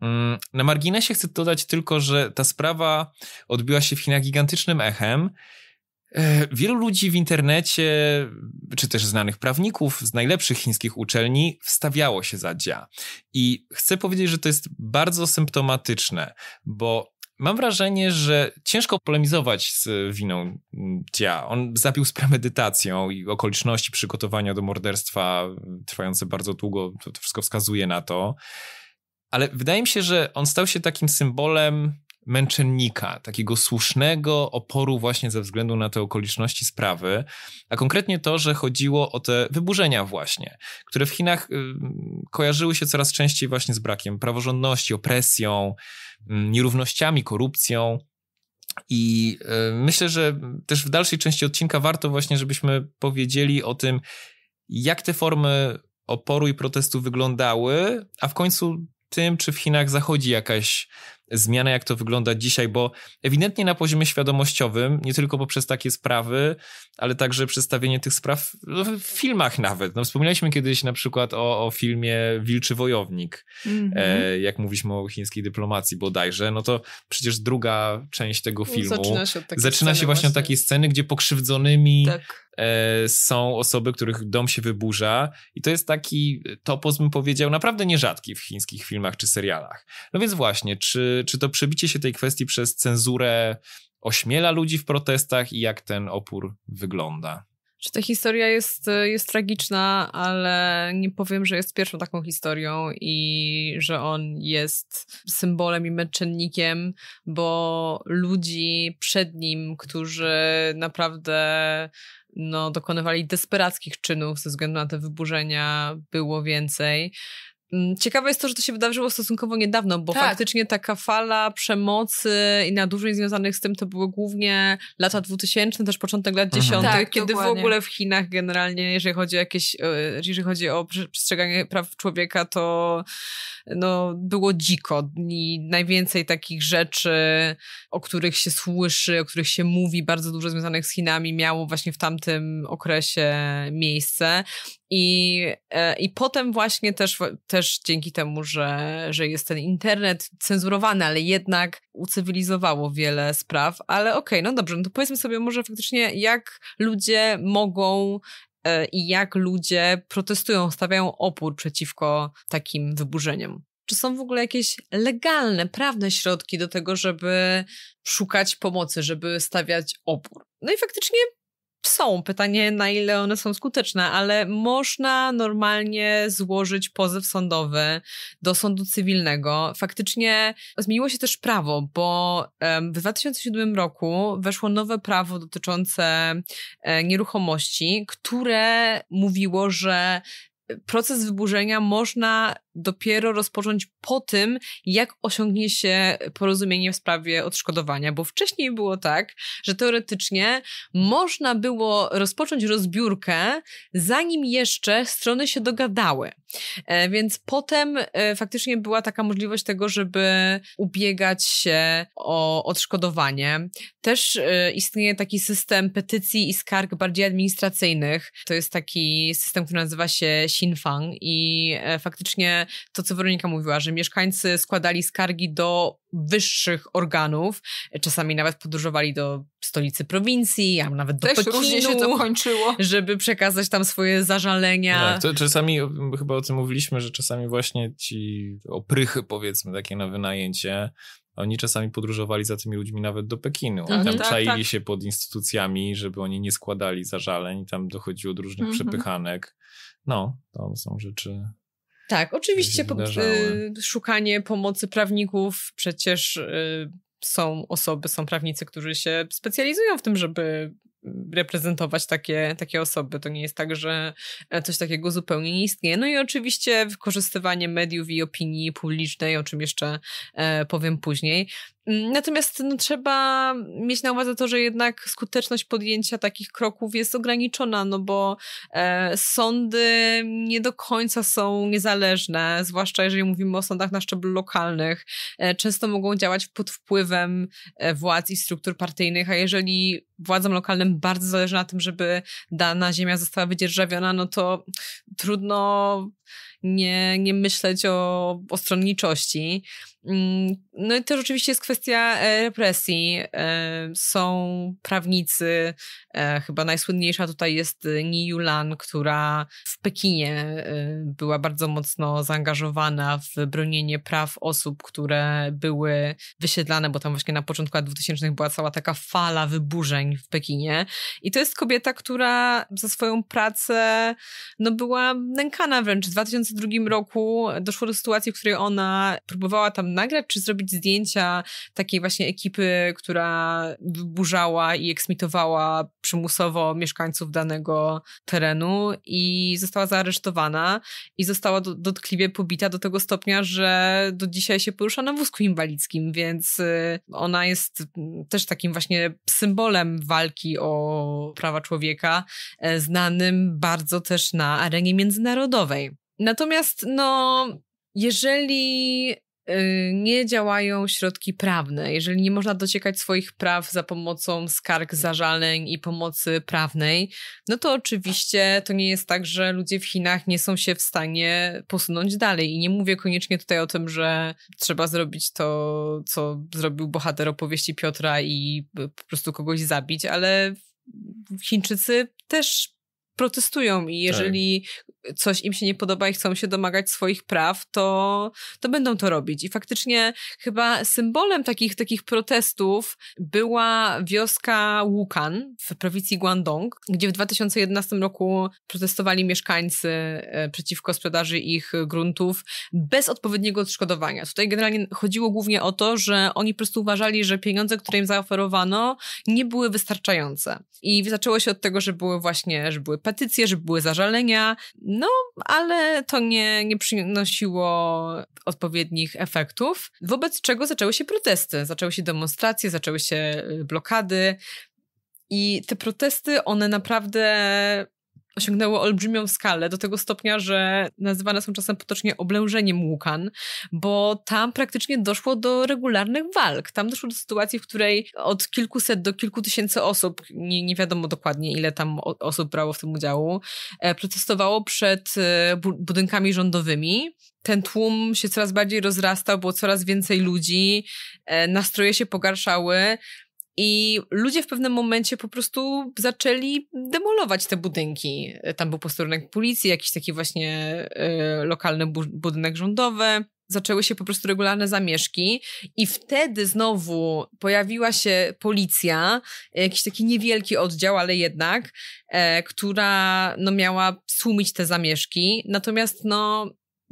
Mm, na marginesie chcę dodać tylko, że ta sprawa odbiła się w Chinach gigantycznym echem. E, wielu ludzi w internecie, czy też znanych prawników z najlepszych chińskich uczelni wstawiało się za dzia. I chcę powiedzieć, że to jest bardzo symptomatyczne, bo mam wrażenie, że ciężko polemizować z winą Dia. On zabił z premedytacją i okoliczności przygotowania do morderstwa trwające bardzo długo, to, to wszystko wskazuje na to. Ale wydaje mi się, że on stał się takim symbolem męczennika, takiego słusznego oporu właśnie ze względu na te okoliczności sprawy, a konkretnie to, że chodziło o te wyburzenia właśnie, które w Chinach y, kojarzyły się coraz częściej właśnie z brakiem praworządności, opresją, Mm, nierównościami, korupcją. I e, myślę, że też w dalszej części odcinka warto właśnie, żebyśmy powiedzieli o tym, jak te formy oporu i protestu wyglądały, a w końcu tym, czy w Chinach zachodzi jakaś zmiana, jak to wygląda dzisiaj, bo ewidentnie na poziomie świadomościowym, nie tylko poprzez takie sprawy, ale także przedstawienie tych spraw no, w filmach nawet. No, wspominaliśmy kiedyś na przykład o, o filmie Wilczy Wojownik, mm -hmm. e, jak mówiliśmy o chińskiej dyplomacji bodajże, no to przecież druga część tego filmu zaczyna się, od zaczyna się właśnie, właśnie od takiej sceny, gdzie pokrzywdzonymi tak E, są osoby, których dom się wyburza i to jest taki topos, bym powiedział, naprawdę nierzadki w chińskich filmach czy serialach. No więc właśnie, czy, czy to przebicie się tej kwestii przez cenzurę ośmiela ludzi w protestach i jak ten opór wygląda? Czy ta historia jest, jest tragiczna, ale nie powiem, że jest pierwszą taką historią i że on jest symbolem i męczennikiem, bo ludzi przed nim, którzy naprawdę no, dokonywali desperackich czynów ze względu na te wyburzenia, było więcej. Mm, ciekawe jest to, że to się wydarzyło stosunkowo niedawno, bo tak. faktycznie taka fala przemocy i nadużyć związanych z tym to były głównie lata 2000, też początek lat mhm. 10, tak, kiedy dokładnie. w ogóle w Chinach generalnie, jeżeli chodzi o, jakieś, e, jeżeli chodzi o przestrzeganie praw człowieka, to no, było dziko i najwięcej takich rzeczy, o których się słyszy, o których się mówi, bardzo dużo związanych z Chinami miało właśnie w tamtym okresie miejsce. I, e, I potem właśnie też, też dzięki temu, że, że jest ten internet cenzurowany, ale jednak ucywilizowało wiele spraw, ale okej, okay, no dobrze, no to powiedzmy sobie może faktycznie, jak ludzie mogą e, i jak ludzie protestują, stawiają opór przeciwko takim wyburzeniom. Czy są w ogóle jakieś legalne, prawne środki do tego, żeby szukać pomocy, żeby stawiać opór? No i faktycznie są. Pytanie, na ile one są skuteczne, ale można normalnie złożyć pozew sądowy do sądu cywilnego. Faktycznie zmieniło się też prawo, bo w 2007 roku weszło nowe prawo dotyczące e, nieruchomości, które mówiło, że e, proces wyburzenia można dopiero rozpocząć po tym, jak osiągnie się porozumienie w sprawie odszkodowania, bo wcześniej było tak, że teoretycznie można było rozpocząć rozbiórkę, zanim jeszcze strony się dogadały. E, więc potem e, faktycznie była taka możliwość tego, żeby ubiegać się o odszkodowanie. Też e, istnieje taki system petycji i skarg bardziej administracyjnych. To jest taki system, który nazywa się Xinfang i faktycznie to, co Weronika mówiła, że mieszkańcy składali skargi do wyższych organów, czasami nawet podróżowali do stolicy prowincji, a nawet do Też Pekinu, różnie się to kończyło. żeby przekazać tam swoje zażalenia. Tak, to czasami, mm, chyba o tym mówiliśmy, że czasami właśnie ci oprychy powiedzmy takie na wynajęcie, oni czasami podróżowali za tymi ludźmi nawet do Pekinu. Mhm. Tam tak, tak. czaili tak. się pod instytucjami, żeby oni nie składali zażaleń, tam dochodziło do różnych mhm. przepychanek. No, to są rzeczy tak, oczywiście po, y, szukanie pomocy prawników przecież y, są osoby, są prawnicy, którzy się specjalizują w tym, żeby mm, reprezentować takie, takie osoby. To nie jest tak, że e, coś takiego zupełnie nie istnieje. No i oczywiście wykorzystywanie mediów i opinii publicznej, o czym jeszcze e, powiem później. Mm, natomiast no, trzeba mieć na uwadze to, że jednak skuteczność podjęcia takich kroków jest ograniczona, no bo e, sądy nie do końca są niezależne, zwłaszcza jeżeli mówimy o sądach na szczeblu lokalnych. E, często mogą działać pod wpływem e, władz i struktur partyjnych, a jeżeli władzom lokalnym bardzo zależy na tym, żeby dana ziemia została wydzierżawiona, no to trudno nie, nie myśleć o, o stronniczości. Mm, no i też oczywiście jest kwestia e, represji. E, są prawnicy, e, chyba najsłynniejsza tutaj jest Ni Yulan, która w Pekinie była bardzo mocno zaangażowana w bronienie praw osób, które były wysiedlane, bo tam właśnie na początku lat 2000 była cała taka fala wyburzeń w Pekinie. I to jest kobieta, która za swoją pracę no, była nękana wręcz. W 2002 roku doszło do sytuacji, w której ona próbowała tam nagrać, czy zrobić zdjęcia takiej właśnie ekipy, która wyburzała i eksmitowała przymusowo mieszkańców danego terenu i została zaaresztowana i została do, dotkliwie pobita do tego stopnia, że do dzisiaj się porusza na wózku inwalidzkim, więc y, ona jest też takim właśnie symbolem walki o prawa człowieka, e, znanym bardzo też na arenie międzynarodowej. Natomiast no, jeżeli Y, nie działają środki prawne. Jeżeli nie można dociekać swoich praw za pomocą skarg, zażaleń i pomocy prawnej, no to oczywiście to nie jest tak, że ludzie w Chinach nie są się w stanie posunąć dalej. I nie mówię koniecznie tutaj o tym, że trzeba zrobić to, co zrobił bohater opowieści Piotra i po prostu kogoś zabić, ale Chińczycy też protestują i tak. jeżeli tak. coś im się nie podoba i chcą się domagać swoich praw, to, to będą to robić. I faktycznie chyba symbolem takich, takich protestów była wioska Wukan w prowincji Guangdong, gdzie w 2011 roku protestowali mieszkańcy e, przeciwko sprzedaży ich gruntów bez odpowiedniego odszkodowania. Tutaj generalnie chodziło głównie o to, że oni po prostu uważali, że pieniądze, które im zaoferowano, nie były wystarczające. I zaczęło się od tego, że były właśnie, że były petycje, żeby były zażalenia, no ale to nie, nie przynosiło odpowiednich efektów, wobec czego zaczęły się protesty, zaczęły się demonstracje, zaczęły się y, blokady. I te protesty, one naprawdę osiągnęło olbrzymią skalę do tego stopnia, że nazywane są czasem potocznie oblężeniem Łukan, bo tam praktycznie doszło do regularnych walk. Tam doszło do sytuacji, w której od kilkuset do kilku tysięcy osób, nie, nie wiadomo dokładnie ile tam osób brało w tym udziału, e, protestowało przed e, budynkami rządowymi ten tłum się coraz bardziej rozrastał, było coraz więcej ludzi, e, nastroje się pogarszały. I ludzie w pewnym momencie po prostu zaczęli demolować te budynki. Tam był posterunek policji, jakiś taki właśnie y, lokalny bu budynek rządowy. Zaczęły się po prostu regularne zamieszki, i wtedy znowu pojawiła się policja, jakiś taki niewielki oddział, ale jednak, e, która no, miała stłumić te zamieszki. Natomiast no,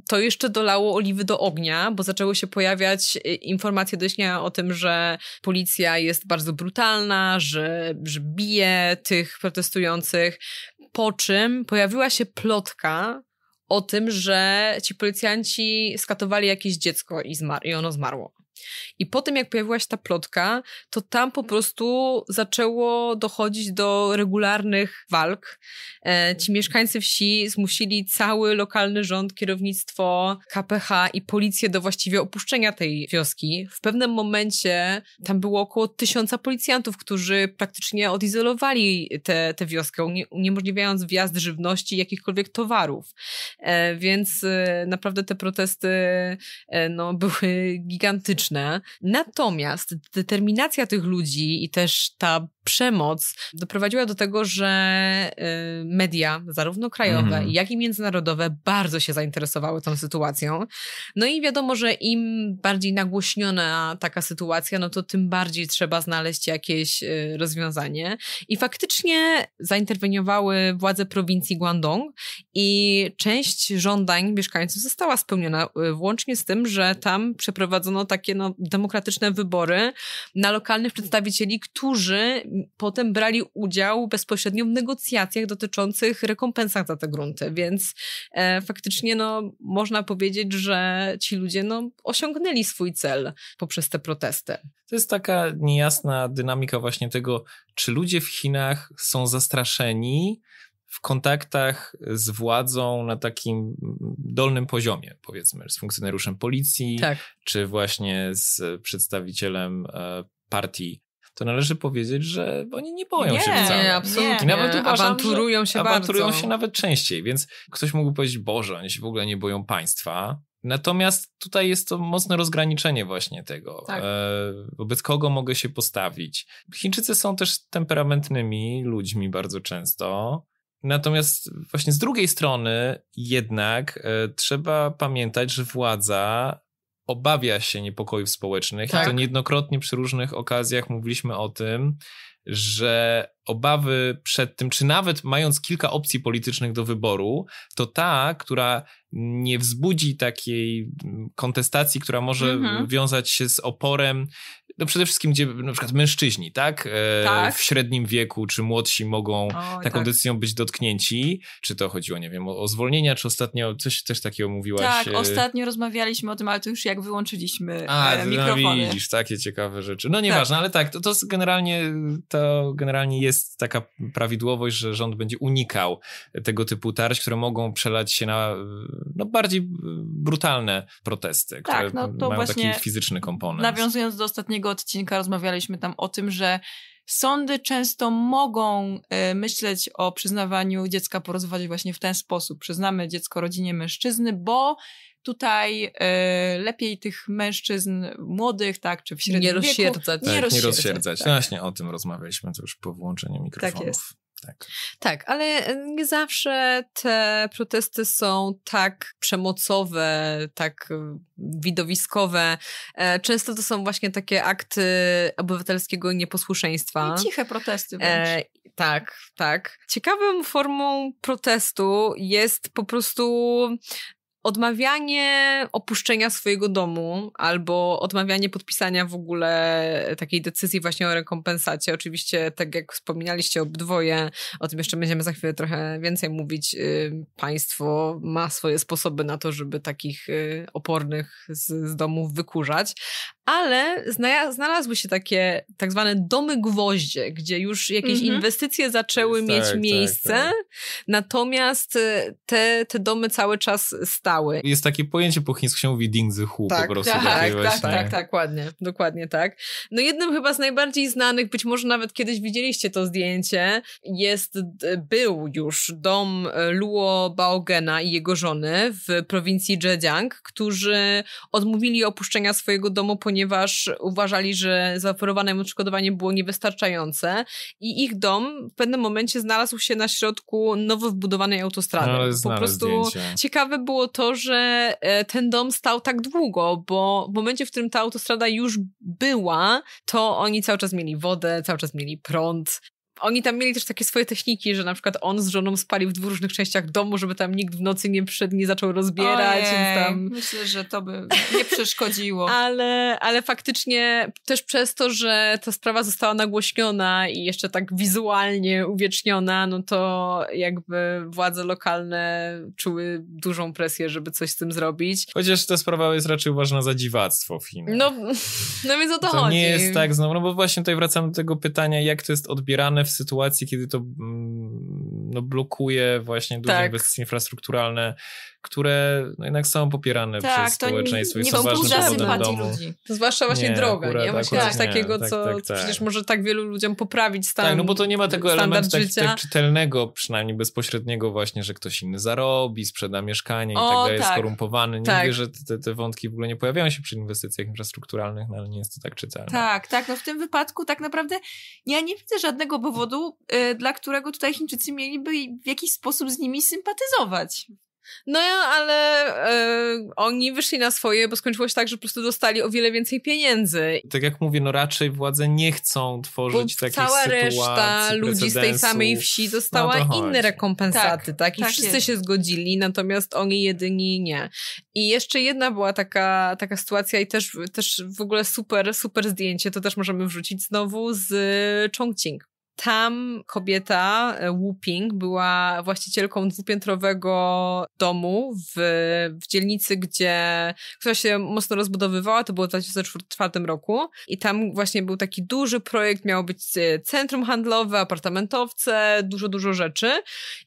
to jeszcze dolało oliwy do ognia, bo zaczęły się pojawiać y, informacje do śnienia o tym, że policja jest bardzo brutalna, że, że bije tych protestujących. Po czym pojawiła się plotka, o tym, że ci policjanci skatowali jakieś dziecko i, i ono zmarło. I po tym, jak pojawiła się ta plotka, to tam po prostu zaczęło dochodzić do regularnych walk. E, ci mieszkańcy wsi zmusili cały lokalny rząd, kierownictwo KPH i policję do właściwie opuszczenia tej wioski. W pewnym momencie tam było około tysiąca policjantów, którzy praktycznie odizolowali tę, wioskę, uniemożliwiając wjazd żywności, jakichkolwiek towarów. E, więc e, naprawdę te protesty no, były gigantyczne Natomiast determinacja tych ludzi i też ta przemoc doprowadziła do tego, że y, media, zarówno krajowe, mm. jak i międzynarodowe, bardzo się zainteresowały tą sytuacją. No i wiadomo, że im bardziej nagłośniona taka sytuacja, no to tym bardziej trzeba znaleźć jakieś y, rozwiązanie. I faktycznie zainterweniowały władze prowincji Guangdong i część żądań mieszkańców została spełniona, y, włącznie z tym, że tam przeprowadzono takie no, demokratyczne wybory na lokalnych przedstawicieli, którzy potem brali udział bezpośrednio w negocjacjach dotyczących rekompensat za te grunty, więc e, faktycznie no, można powiedzieć, że ci ludzie no, osiągnęli swój cel poprzez te protesty. To jest taka niejasna dynamika właśnie tego, czy ludzie w Chinach są zastraszeni w kontaktach z władzą na takim dolnym poziomie, powiedzmy, z funkcjonariuszem policji, tak. czy właśnie z przedstawicielem e, partii to należy powiedzieć, że oni nie boją nie, się wcale. Nie, absolutnie. Nawet uważam, awanturują się awanturują bardzo. się nawet częściej, więc ktoś mógłby powiedzieć, Boże, oni się w ogóle nie boją państwa, Natomiast tutaj jest to mocne rozgraniczenie właśnie tego, tak. E, wobec kogo mogę się postawić. Chińczycy są też temperamentnymi ludźmi bardzo często. Natomiast właśnie z drugiej strony jednak e, trzeba pamiętać, że władza obawia się niepokojów społecznych. Tak. I to niejednokrotnie przy różnych okazjach mówiliśmy o tym, że obawy przed tym, czy nawet mając kilka opcji politycznych do wyboru, to ta, która nie wzbudzi takiej kontestacji, która może mhm. wiązać się z oporem, no przede wszystkim gdzie na przykład mężczyźni, tak? E, tak. W średnim wieku czy młodsi mogą taką tak. decyzją być dotknięci. Czy to chodziło, nie wiem, o, o zwolnienia, czy ostatnio coś też takiego mówiłaś? Tak, e, ostatnio rozmawialiśmy o tym, ale to już jak wyłączyliśmy A, e, mikrofony. A, no widzisz, takie ciekawe rzeczy. No tak. nieważne, tak. ale tak, to, to generalnie to generalnie jest jest taka prawidłowość, że rząd będzie unikał tego typu tarć, które mogą przelać się na no, bardziej brutalne protesty, tak, które tak, no, to mają właśnie taki fizyczny komponent. Nawiązując do ostatniego odcinka, rozmawialiśmy tam o tym, że sądy często mogą e, myśleć o przyznawaniu dziecka po rozwodzie właśnie w ten sposób. Przyznamy dziecko rodzinie mężczyzny, bo tutaj e, lepiej tych mężczyzn młodych, tak, czy w średnim nie wieku, rozsierdzać. Tak, nie rozsierdzać. Nie rozsierdzać. Tak, no tak. właśnie o tym rozmawialiśmy to już po włączeniu mikrofonów. Tak jest. Tak. tak, ale nie zawsze te protesty są tak przemocowe, tak e, widowiskowe. E, często to są właśnie takie akty obywatelskiego nieposłuszeństwa. I ciche protesty E, tak, tak. Ciekawą formą protestu jest po prostu odmawianie opuszczenia swojego domu albo odmawianie podpisania w ogóle takiej decyzji właśnie o rekompensacie. Oczywiście, tak jak wspominaliście obydwoje, o tym jeszcze będziemy za chwilę trochę więcej mówić, y, państwo ma swoje sposoby na to, żeby takich y, opornych z, z domów wykurzać, ale znalazły się takie tak zwane domy gwoździe, gdzie już jakieś mhm. inwestycje zaczęły tak, mieć tak, tak, miejsce, tak. natomiast y, te, te domy cały czas stały jest takie pojęcie po chińsku, się mówi ding hu tak, po prostu. Tak, tak, właśnie. tak, tak, dokładnie, tak, dokładnie tak. No jednym chyba z najbardziej znanych, być może nawet kiedyś widzieliście to zdjęcie, jest, e, był już dom e, Luo Baogena i jego żony w prowincji Zhejiang, którzy odmówili opuszczenia swojego domu, ponieważ uważali, że zaoferowane im odszkodowanie było niewystarczające i ich dom w pewnym momencie znalazł się na środku nowo wbudowanej autostrady. No, po prostu zdjęcie. ciekawe było to, to, że e, ten dom stał tak długo, bo w momencie, w którym ta autostrada już była, to oni cały czas mieli wodę, cały czas mieli prąd, oni tam mieli też takie swoje techniki, że na przykład on z żoną spali w dwóch różnych częściach domu, żeby tam nikt w nocy nie przyszedł, nie zaczął rozbierać. Ojej, tam... Myślę, że to by nie przeszkodziło. [laughs] ale, ale faktycznie też przez to, że ta sprawa została nagłośniona i jeszcze tak wizualnie uwieczniona, no to jakby władze lokalne czuły dużą presję, żeby coś z tym zrobić. Chociaż ta sprawa jest raczej uważana za dziwactwo w Chinach. No, no więc o to, to chodzi. nie jest tak, znowu, no bo właśnie tutaj wracamy do tego pytania, jak to jest odbierane w sytuacji, kiedy to mm, no, blokuje właśnie duże tak. inwestycje infrastrukturalne, które no jednak są popierane tak, przez społeczeństwo i są ważne powodem domu. Ludzi. No zwłaszcza właśnie nie, droga, akurat, nie? Właśnie tak, coś takiego, tak, co, tak, co przecież tak. może tak wielu ludziom poprawić stan Tak, no bo to nie ma tego elementu tak, tak, czytelnego, przynajmniej bezpośredniego właśnie, że ktoś inny zarobi, sprzeda mieszkanie i tak dalej, jest tak. skorumpowany. Nie tak. mówię, że te, te wątki w ogóle nie pojawiają się przy inwestycjach infrastrukturalnych, no ale nie jest to tak czytelne. Tak, tak, no w tym wypadku tak naprawdę ja nie widzę żadnego powodu, y, dla którego tutaj Chińczycy mieliby w jakiś sposób z nimi sympatyzować no ale y, oni wyszli na swoje, bo skończyło się tak, że po prostu dostali o wiele więcej pieniędzy. Tak jak mówię, no raczej władze nie chcą tworzyć bo takich cała sytuacji, reszta ludzi z tej samej wsi no, dostała no inne rekompensaty, tak? tak? I tak wszyscy jest. się zgodzili, natomiast oni jedyni nie. I jeszcze jedna była taka, taka sytuacja i też, też w ogóle super, super zdjęcie, to też możemy wrzucić znowu z e, Chongqing tam kobieta, e, Wu była właścicielką dwupiętrowego domu w, w dzielnicy, gdzie, która się mocno rozbudowywała, to było w 2004 roku i tam właśnie był taki duży projekt, miało być e, centrum handlowe, apartamentowce, dużo, dużo rzeczy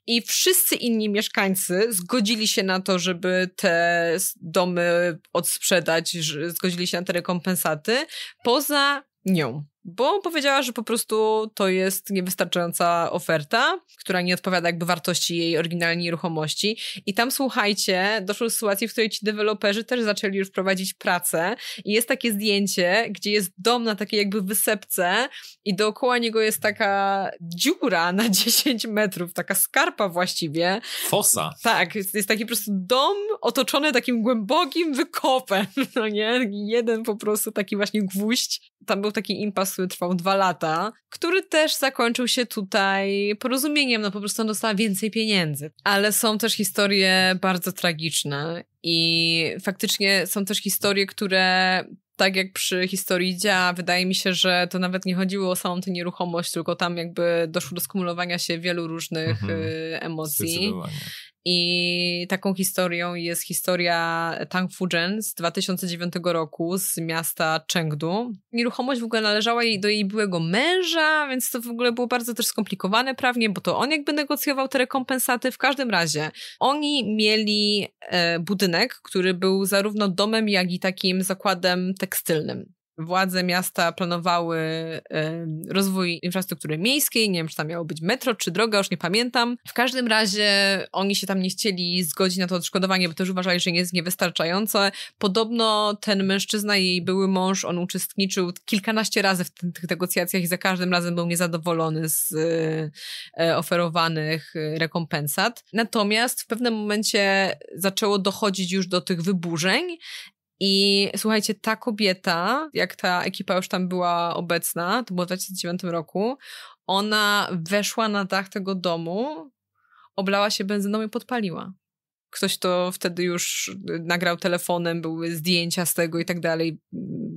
i wszyscy inni mieszkańcy zgodzili się na to, żeby te domy odsprzedać, zgodzili się na te rekompensaty, poza nią bo powiedziała, że po prostu to jest niewystarczająca oferta, która nie odpowiada jakby wartości jej oryginalnej nieruchomości. I tam słuchajcie, doszło do sytuacji, w której ci deweloperzy też zaczęli już prowadzić pracę i jest takie zdjęcie, gdzie jest dom na takiej jakby wysepce i dookoła niego jest taka dziura na 10 [laughs] metrów, taka skarpa właściwie. Fosa. Tak, jest, taki po prostu dom otoczony takim głębokim wykopem, [laughs] no nie? Jeden po prostu taki właśnie gwóźdź tam był taki impas, który trwał dwa lata, który też zakończył się tutaj porozumieniem, no po prostu on dostała więcej pieniędzy. Ale są też historie bardzo tragiczne i faktycznie są też historie, które tak jak przy historii dzia, wydaje mi się, że to nawet nie chodziło o samą tę nieruchomość, tylko tam jakby doszło do skumulowania się wielu różnych mhm, y, emocji. I taką historią jest historia Tang Fujian z 2009 roku z miasta Chengdu. Nieruchomość w ogóle należała jej do jej byłego męża, więc to w ogóle było bardzo też skomplikowane prawnie, bo to on jakby negocjował te rekompensaty. W każdym razie oni mieli e, budynek, który był zarówno domem, jak i takim zakładem tekstylnym władze miasta planowały rozwój infrastruktury miejskiej, nie wiem, czy tam miało być metro, czy droga, już nie pamiętam. W każdym razie oni się tam nie chcieli zgodzić na to odszkodowanie, bo też uważali, że nie jest niewystarczające. Podobno ten mężczyzna, jej były mąż, on uczestniczył kilkanaście razy w tych negocjacjach i za każdym razem był niezadowolony z e, oferowanych rekompensat. Natomiast w pewnym momencie zaczęło dochodzić już do tych wyburzeń i słuchajcie, ta kobieta, jak ta ekipa już tam była obecna, to było w 2009 roku, ona weszła na dach tego domu, oblała się benzyną i podpaliła. Ktoś to wtedy już nagrał telefonem, były zdjęcia z tego i tak dalej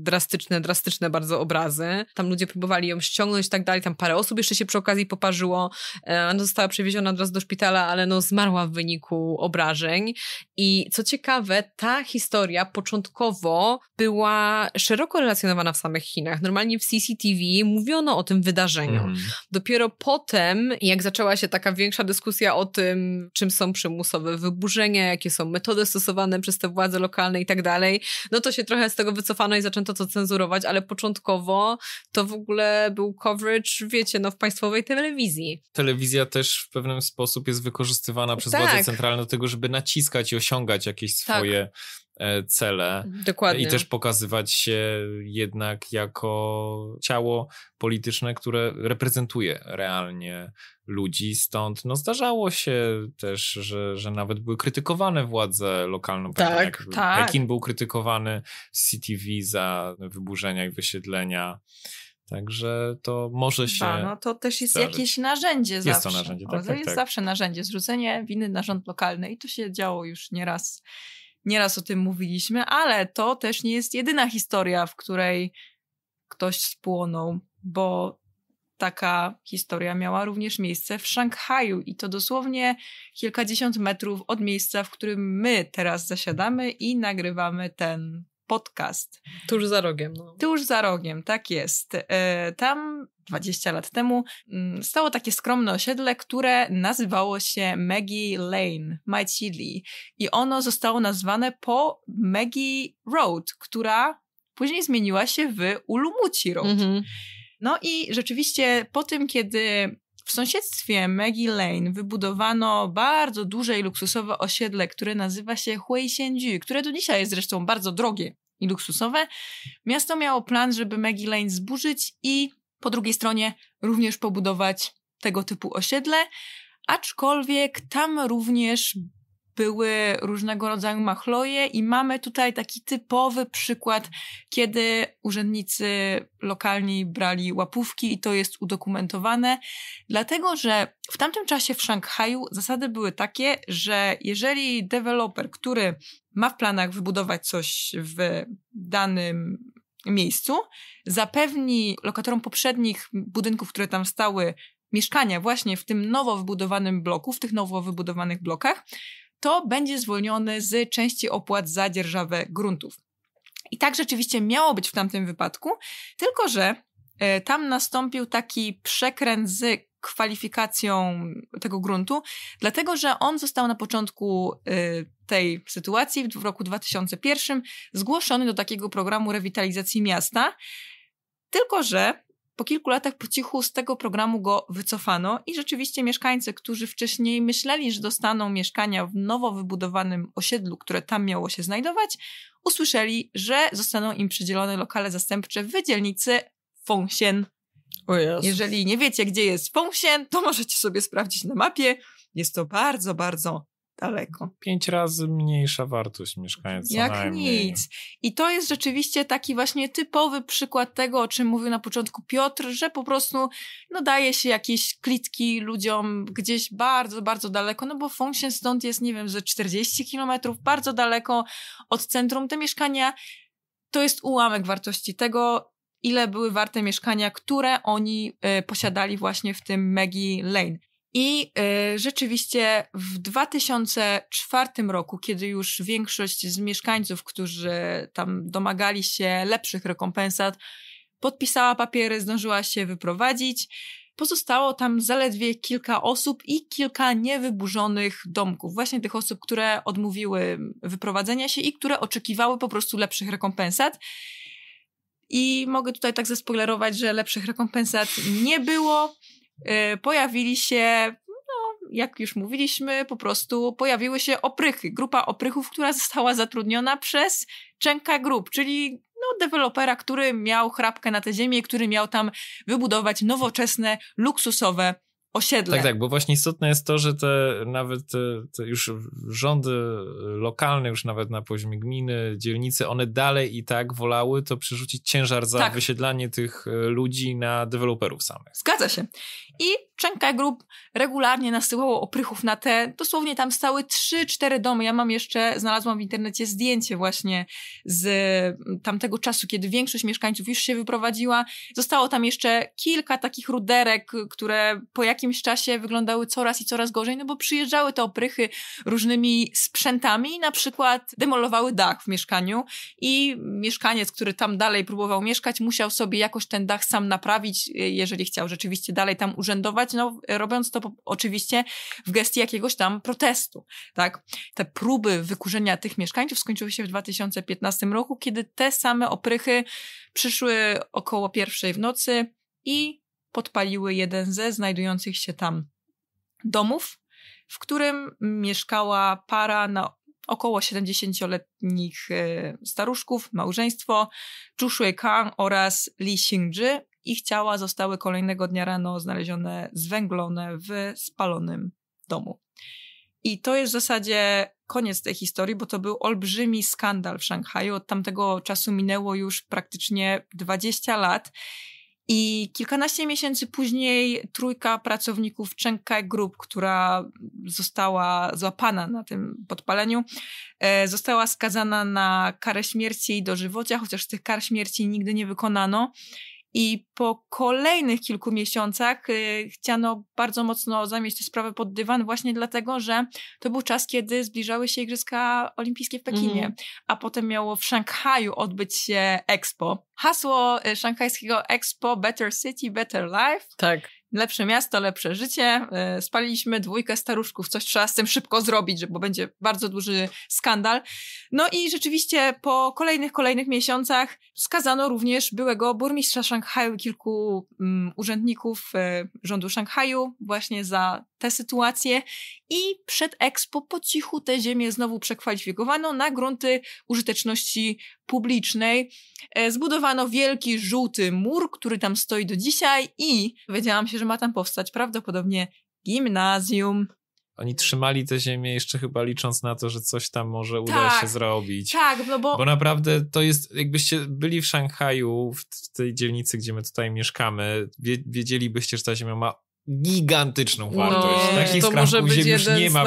drastyczne, drastyczne bardzo obrazy. Tam ludzie próbowali ją ściągnąć i tak dalej. Tam parę osób jeszcze się przy okazji poparzyło. E, ona została przewieziona od razu do szpitala, ale no zmarła w wyniku obrażeń. I co ciekawe, ta historia początkowo była szeroko relacjonowana w samych Chinach. Normalnie w CCTV mówiono o tym wydarzeniu. Mm. Dopiero potem, jak zaczęła się taka większa dyskusja o tym, czym są przymusowe wyburzenia, jakie są metody stosowane przez te władze lokalne i tak dalej, no to się trochę z tego wycofano i zaczęto to co cenzurować, ale początkowo to w ogóle był coverage, wiecie, no w państwowej telewizji. Telewizja też w pewnym sposób jest wykorzystywana przez tak. władze centralne do tego, żeby naciskać i osiągać jakieś tak. swoje... Tak E, cele Dokładnie. E, i też pokazywać się jednak jako ciało polityczne, które reprezentuje realnie ludzi. Stąd no, zdarzało się też, że, że nawet były krytykowane władze lokalne. Tak, tak. Pekin był krytykowany z CTV za wyburzenia i wysiedlenia. Także to może się. Ba, no to też jest zdarzyć. jakieś narzędzie zawsze. Jest to narzędzie, tak. O, no, tak to jest tak. zawsze narzędzie, zrzucenie winy na rząd lokalny i to się działo już nieraz. raz Nieraz o tym mówiliśmy, ale to też nie jest jedyna historia, w której ktoś spłonął, bo taka historia miała również miejsce w Szanghaju i to dosłownie kilkadziesiąt metrów od miejsca, w którym my teraz zasiadamy i nagrywamy ten podcast. Tuż za rogiem. No. Tuż za rogiem, tak jest. E, tam 20 lat temu mm, stało takie skromne osiedle, które nazywało się Maggie Lane, Maicili. I ono zostało nazwane po Maggie Road, która później zmieniła się w Ulumuci Road. Mm-hmm. No i rzeczywiście po tym, kiedy w sąsiedztwie Maggie Lane wybudowano bardzo duże i luksusowe osiedle, które nazywa się Huaishenju, które do dzisiaj jest zresztą bardzo drogie i luksusowe, miasto miało plan, żeby Maggie Lane zburzyć i po drugiej stronie również pobudować tego typu osiedle, aczkolwiek tam również były różnego rodzaju machloje i mamy tutaj taki typowy przykład, kiedy urzędnicy lokalni brali łapówki i to jest udokumentowane, dlatego że w tamtym czasie w Szanghaju zasady były takie, że jeżeli deweloper, który ma w planach wybudować coś w danym miejscu, zapewni lokatorom poprzednich budynków, które tam stały, mieszkania właśnie w tym nowo wybudowanym bloku, w tych nowo wybudowanych blokach, to będzie zwolniony z części opłat za dzierżawę gruntów. I tak rzeczywiście miało być w tamtym wypadku, tylko że e, tam nastąpił taki przekręt z kwalifikacją tego gruntu, dlatego że on został na początku e, tej sytuacji w roku 2001 zgłoszony do takiego programu rewitalizacji miasta. Tylko, że po kilku latach po cichu z tego programu go wycofano i rzeczywiście mieszkańcy, którzy wcześniej myśleli, że dostaną mieszkania w nowo wybudowanym osiedlu, które tam miało się znajdować, usłyszeli, że zostaną im przydzielone lokale zastępcze w dzielnicy Fąsien. Jeżeli nie wiecie, gdzie jest Fąsien, to możecie sobie sprawdzić na mapie. Jest to bardzo, bardzo daleko. Pięć razy mniejsza wartość mieszkańca. Jak najmniej. nic. I to jest rzeczywiście taki właśnie typowy przykład tego, o czym mówił na początku Piotr, że po prostu no, daje się jakieś klitki ludziom gdzieś bardzo, bardzo daleko, no bo funkcja stąd jest, nie wiem, ze 40 kilometrów, bardzo daleko od centrum. Te mieszkania to jest ułamek wartości tego, ile były warte mieszkania, które oni y, posiadali właśnie w tym Maggie Lane. I y, rzeczywiście w 2004 roku, kiedy już większość z mieszkańców, którzy tam domagali się lepszych rekompensat, podpisała papiery, zdążyła się wyprowadzić, pozostało tam zaledwie kilka osób i kilka niewyburzonych domków, właśnie tych osób, które odmówiły wyprowadzenia się i które oczekiwały po prostu lepszych rekompensat. I mogę tutaj tak zespoilerować, że lepszych rekompensat nie było. Y, pojawili się no, jak już mówiliśmy, po prostu pojawiły się oprychy, grupa oprychów, która [laughs] została zatrudniona przez Czenka Group, czyli no, dewelopera, który miał chrapkę na tę ziemię, który miał tam wybudować nowoczesne, luksusowe osiedle. Tak, tak, bo właśnie istotne jest to, że te nawet te, te już rządy lokalne, już nawet na poziomie gminy, dzielnicy, one dalej i tak wolały to przerzucić ciężar za tak. wysiedlanie tych e, ludzi na deweloperów samych. Zgadza się. I Czenka Group regularnie nasyłało oprychów na te, dosłownie tam stały 3-4 domy. Ja mam jeszcze, znalazłam w internecie zdjęcie właśnie z tamtego czasu, kiedy większość mieszkańców już się wyprowadziła. Zostało tam jeszcze kilka takich ruderek, które po jakichś jakimś czasie wyglądały coraz i coraz gorzej, no bo przyjeżdżały te oprychy różnymi sprzętami, na przykład demolowały dach w mieszkaniu i mieszkaniec, który tam dalej próbował mieszkać, musiał sobie jakoś ten dach sam naprawić, e, jeżeli chciał rzeczywiście dalej tam urzędować, no e, robiąc to oczywiście w gestii jakiegoś tam protestu, tak? Te próby wykurzenia tych mieszkańców skończyły się w 2015 roku, kiedy te same oprychy przyszły około pierwszej w nocy i podpaliły jeden ze znajdujących się tam domów, w którym mieszkała para na około 70-letnich e, staruszków, małżeństwo Chu Shui Kang oraz Li Xingzhi. Ich ciała zostały kolejnego dnia rano znalezione zwęglone w spalonym domu. I to jest w zasadzie koniec tej historii, bo to był olbrzymi skandal w Szanghaju. Od tamtego czasu minęło już praktycznie 20 lat i kilkanaście miesięcy później trójka pracowników Chengkai Group, która została złapana na tym podpaleniu, e, została skazana na karę śmierci i dożywocia, chociaż tych kar śmierci nigdy nie wykonano. I po kolejnych kilku miesiącach yy, chciano bardzo mocno zamieść tę sprawę pod dywan, właśnie dlatego, że to był czas, kiedy zbliżały się Igrzyska Olimpijskie w Pekinie, mm. a potem miało w Szanghaju odbyć się Expo. Hasło y, szanghajskiego Expo Better City, Better Life. Tak lepsze miasto, lepsze życie. E, spaliliśmy dwójkę staruszków, coś trzeba z tym szybko zrobić, bo będzie bardzo duży skandal. No i rzeczywiście po kolejnych, kolejnych miesiącach skazano również byłego burmistrza Szanghaju, kilku um, urzędników e, rządu Szanghaju właśnie za tę sytuację i przed Expo po cichu tę ziemię znowu przekwalifikowano na grunty użyteczności publicznej. E, zbudowano wielki żółty mur, który tam stoi do dzisiaj i wiedziałam się, że ma tam powstać prawdopodobnie gimnazjum. Oni trzymali tę ziemię jeszcze chyba licząc na to, że coś tam może uda tak, się zrobić. Tak, no bo... Bo naprawdę to jest, jakbyście byli w Szanghaju, w tej dzielnicy, gdzie my tutaj mieszkamy, wiedzielibyście, że ta ziemia ma gigantyczną no, wartość. No, Takich to może być jeden nie ma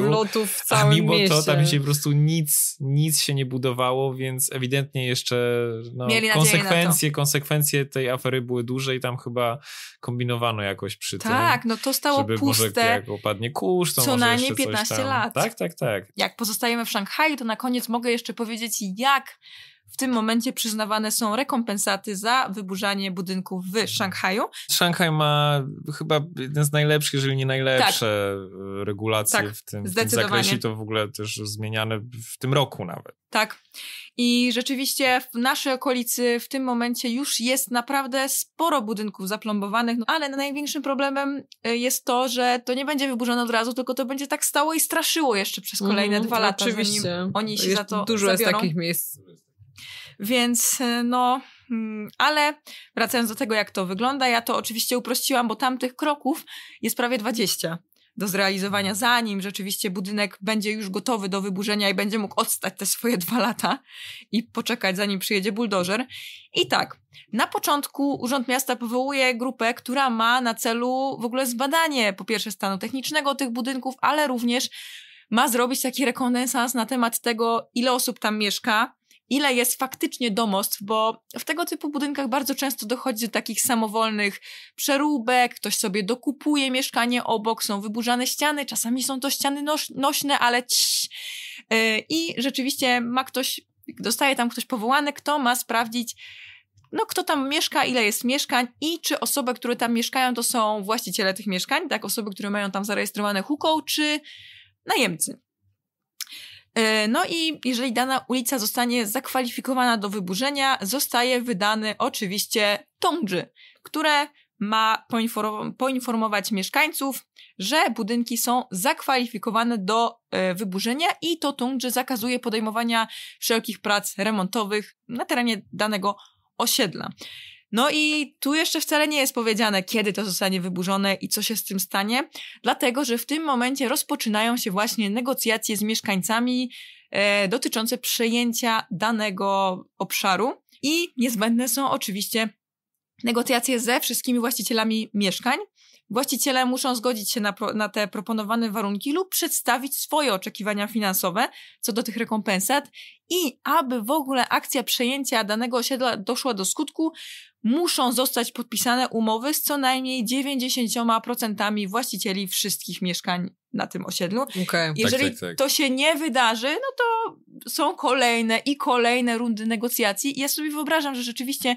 lotów w całym a mimo mieście. to tam się po prostu nic, nic się nie budowało, więc ewidentnie jeszcze no, konsekwencje, konsekwencje tej afery były duże i tam chyba kombinowano jakoś przy tak, tym. Tak, no to stało żeby puste. Może jak opadnie kurz, to co najmniej 15 lat. Tak, tak, tak. Jak pozostajemy w Szanghaju, to na koniec mogę jeszcze powiedzieć, jak w tym momencie przyznawane są rekompensaty za wyburzanie budynków w Szanghaju. Szanghaj ma chyba jeden z najlepszych, jeżeli nie najlepsze tak. regulacje tak, w, tym, w tym zakresie. To w ogóle też zmieniane w tym roku nawet. Tak. I rzeczywiście w naszej okolicy w tym momencie już jest naprawdę sporo budynków zaplombowanych, no, ale największym problemem e, jest to, że to nie będzie wyburzone od razu, tylko to będzie tak stało i straszyło jeszcze przez kolejne mm, dwa lata. Oczywiście. Oni się jest, za to Dużo zabiorą. jest takich miejsc więc e, no, mm, ale wracając do tego, jak to wygląda, ja to oczywiście uprościłam, bo tamtych kroków jest prawie 20 do zrealizowania, zanim rzeczywiście budynek będzie już gotowy do wyburzenia i będzie mógł odstać te swoje dwa lata i poczekać, zanim przyjedzie buldożer. I tak, na początku Urząd Miasta powołuje grupę, która ma na celu w ogóle zbadanie po pierwsze stanu technicznego tych budynków, ale również ma zrobić taki rekonesans na temat tego, ile osób tam mieszka, ile jest faktycznie domostw, bo w tego typu budynkach bardzo często dochodzi do takich samowolnych przeróbek, ktoś sobie dokupuje mieszkanie obok, są wyburzane ściany, czasami są to ściany noś, nośne, ale cii. E, I rzeczywiście ma ktoś, dostaje tam ktoś powołany, kto ma sprawdzić, no kto tam mieszka, ile jest mieszkań i czy osoby, które tam mieszkają, to są właściciele tych mieszkań, tak, osoby, które mają tam zarejestrowane huką, czy najemcy. E, no i jeżeli dana ulica zostanie zakwalifikowana do wyburzenia, zostaje wydany oczywiście tongży, które ma poinformować mieszkańców, że budynki są zakwalifikowane do e, wyburzenia i to tongży zakazuje podejmowania wszelkich prac remontowych na terenie danego osiedla. No i tu jeszcze wcale nie jest powiedziane, kiedy to zostanie wyburzone i co się z tym stanie, dlatego że w tym momencie rozpoczynają się właśnie negocjacje z mieszkańcami e, dotyczące przejęcia danego obszaru i niezbędne są oczywiście negocjacje ze wszystkimi właścicielami mieszkań. Właściciele muszą zgodzić się na, na te proponowane warunki lub przedstawić swoje oczekiwania finansowe co do tych rekompensat i aby w ogóle akcja przejęcia danego osiedla doszła do skutku, muszą zostać podpisane umowy z co najmniej 90% właścicieli wszystkich mieszkań na tym osiedlu. Okay. Tak, tak, Jeżeli tak, tak, tak. to się nie wydarzy, no to są kolejne i kolejne rundy negocjacji. I ja sobie wyobrażam, że rzeczywiście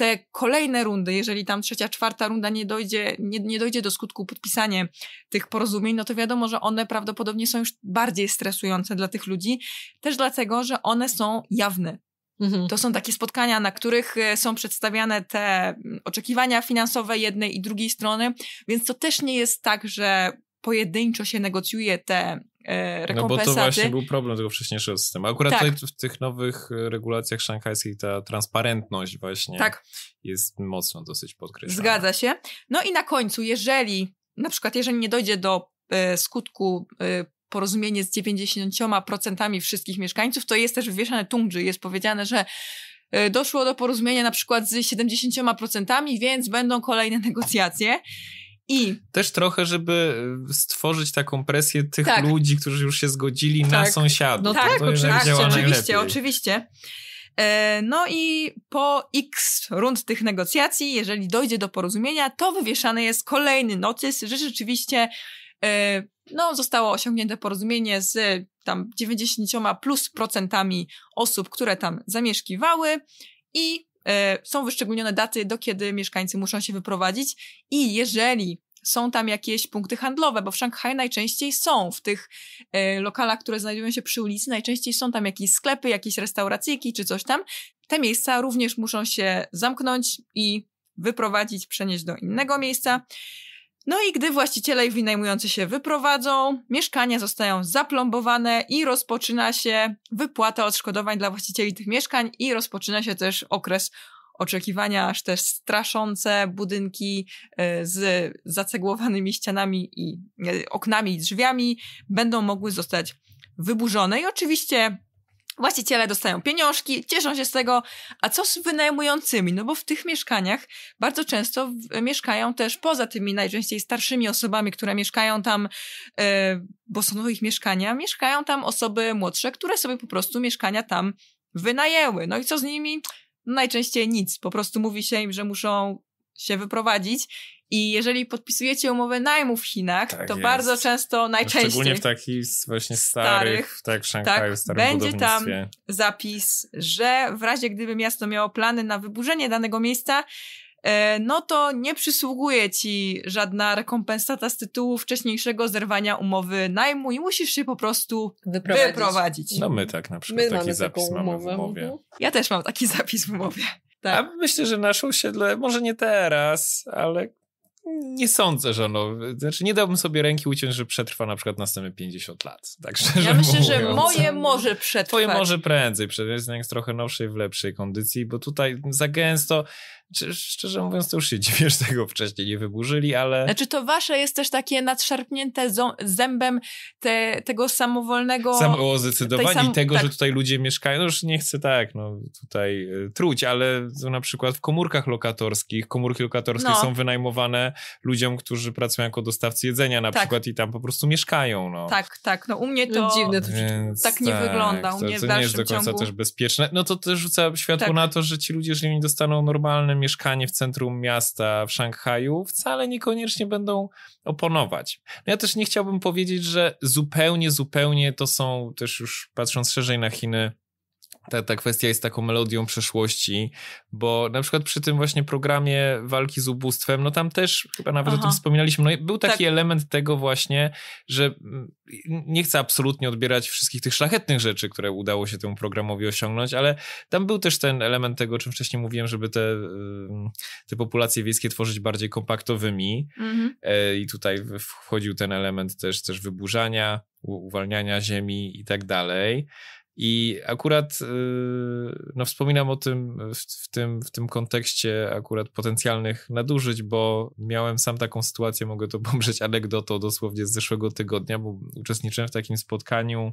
te kolejne rundy, jeżeli tam trzecia, czwarta runda nie dojdzie, nie, nie dojdzie do skutku podpisanie tych porozumień, no to wiadomo, że one prawdopodobnie są już bardziej stresujące dla tych ludzi, też dlatego, że one są jawne. Mhm. To są takie spotkania, na których e, są przedstawiane te mm, oczekiwania finansowe jednej i drugiej strony, więc to też nie jest tak, że pojedynczo się negocjuje te E, no bo to właśnie był problem tego wcześniejszego systemu. Akurat tak. w tych nowych e, regulacjach szanghajskich ta transparentność właśnie tak. jest mocno dosyć podkreślona. Zgadza się. No i na końcu, jeżeli na przykład jeżeli nie dojdzie do e, skutku e, porozumienie z 90% wszystkich mieszkańców, to jest też wywieszane tungdży, jest powiedziane, że e, doszło do porozumienia na przykład z 70%, więc będą kolejne [laughs] negocjacje. I... Też trochę, żeby y, stworzyć taką presję tych tak. ludzi, którzy już się zgodzili tak. na sąsiadów. No tak, to, oczywiście, oczywiście, oczywiście. No i po x rund tych negocjacji, jeżeli dojdzie do porozumienia, to wywieszany jest kolejny notys że rzeczywiście e, no, zostało osiągnięte porozumienie z tam 90 plus procentami osób, które tam zamieszkiwały i E, są wyszczególnione daty, do kiedy mieszkańcy muszą się wyprowadzić i jeżeli są tam jakieś punkty handlowe, bo w Szanghaju najczęściej są, w tych e, lokalach, które znajdują się przy ulicy, najczęściej są tam jakieś sklepy, jakieś restauracyjki czy coś tam. Te miejsca również muszą się zamknąć i wyprowadzić, przenieść do innego miejsca. No i gdy właściciele i wynajmujący się wyprowadzą, mieszkania zostają zaplombowane i rozpoczyna się wypłata odszkodowań dla właścicieli tych mieszkań i rozpoczyna się też okres oczekiwania, aż też straszące budynki e, z zacegłowanymi ścianami i e, oknami i drzwiami będą mogły zostać wyburzone. I oczywiście Właściciele dostają pieniążki, cieszą się z tego, a co z wynajmującymi? No bo w tych mieszkaniach bardzo często mieszkają też poza tymi najczęściej starszymi osobami, które mieszkają tam, e, bo są ich mieszkania, mieszkają tam osoby młodsze, które sobie po prostu mieszkania tam wynajęły. No i co z nimi? Najczęściej nic. Po prostu mówi się im, że muszą się wyprowadzić i jeżeli podpisujecie umowę najmu w Chinach, tak to jest. bardzo często, najczęściej... No, szczególnie w takich właśnie starych, starych tak, tak, Będzie tam zapis, że w razie gdyby miasto miało plany na wyburzenie danego miejsca, e, no to nie przysługuje ci żadna rekompensata z tytułu wcześniejszego zerwania umowy najmu i musisz się po prostu wyprowadzić. wyprowadzić. No my tak na przykład my taki zapis mamy w umowie. Ja też mam taki [laughs] zapis w umowie. Tak. A myślę, że nasze osiedle, może nie teraz, ale nie sądzę, że no, znaczy nie dałbym sobie ręki uciąć, że przetrwa na przykład następne 50 lat. Tak szczerze ja myślę, mówiąc. że moje może przetrwać. Twoje może prędzej, przecież jest trochę nowszej, w lepszej kondycji, bo tutaj za gęsto, szczerze mówiąc to już się [laughs] dziwię, że tego wcześniej nie wyburzyli, ale... Znaczy to wasze jest też takie nadszarpnięte zębem te, tego samowolnego... Sam, i zdecydowanie sam... tego, tak. że tutaj ludzie mieszkają, no już nie chcę tak, no tutaj y, truć, ale na przykład w komórkach lokatorskich, komórki lokatorskie no. są wynajmowane ludziom, którzy pracują jako dostawcy jedzenia na tak. przykład i tam po prostu mieszkają. No. Tak, tak. No u mnie to, no, dziwne, to Więc tak nie tak, wygląda. U mnie to, to nie jest do końca ciągu... też bezpieczne. No to też rzuca światło tak. na to, że ci ludzie, jeżeli nie dostaną normalne mieszkanie w centrum miasta w Szanghaju, wcale niekoniecznie będą oponować. No ja też nie chciałbym powiedzieć, że zupełnie, zupełnie to są też już patrząc szerzej na Chiny, ta, ta kwestia jest taką melodią przeszłości, bo na przykład przy tym właśnie programie walki z ubóstwem, no tam też chyba nawet Aha. o tym wspominaliśmy, no był taki tak. element tego właśnie, że mm, nie chcę absolutnie odbierać wszystkich tych szlachetnych rzeczy, które udało się temu programowi osiągnąć, ale tam był też ten element tego, o czym wcześniej mówiłem, żeby te, te populacje wiejskie tworzyć bardziej kompaktowymi mhm. E, i tutaj wchodził ten element też, też wyburzania, uwalniania ziemi i tak dalej. I akurat y, no, wspominam o tym w, w, tym w tym kontekście akurat potencjalnych nadużyć, bo miałem sam taką sytuację, mogę to [laughs] pomrzeć anegdotą dosłownie z zeszłego tygodnia, bo uczestniczyłem w takim spotkaniu,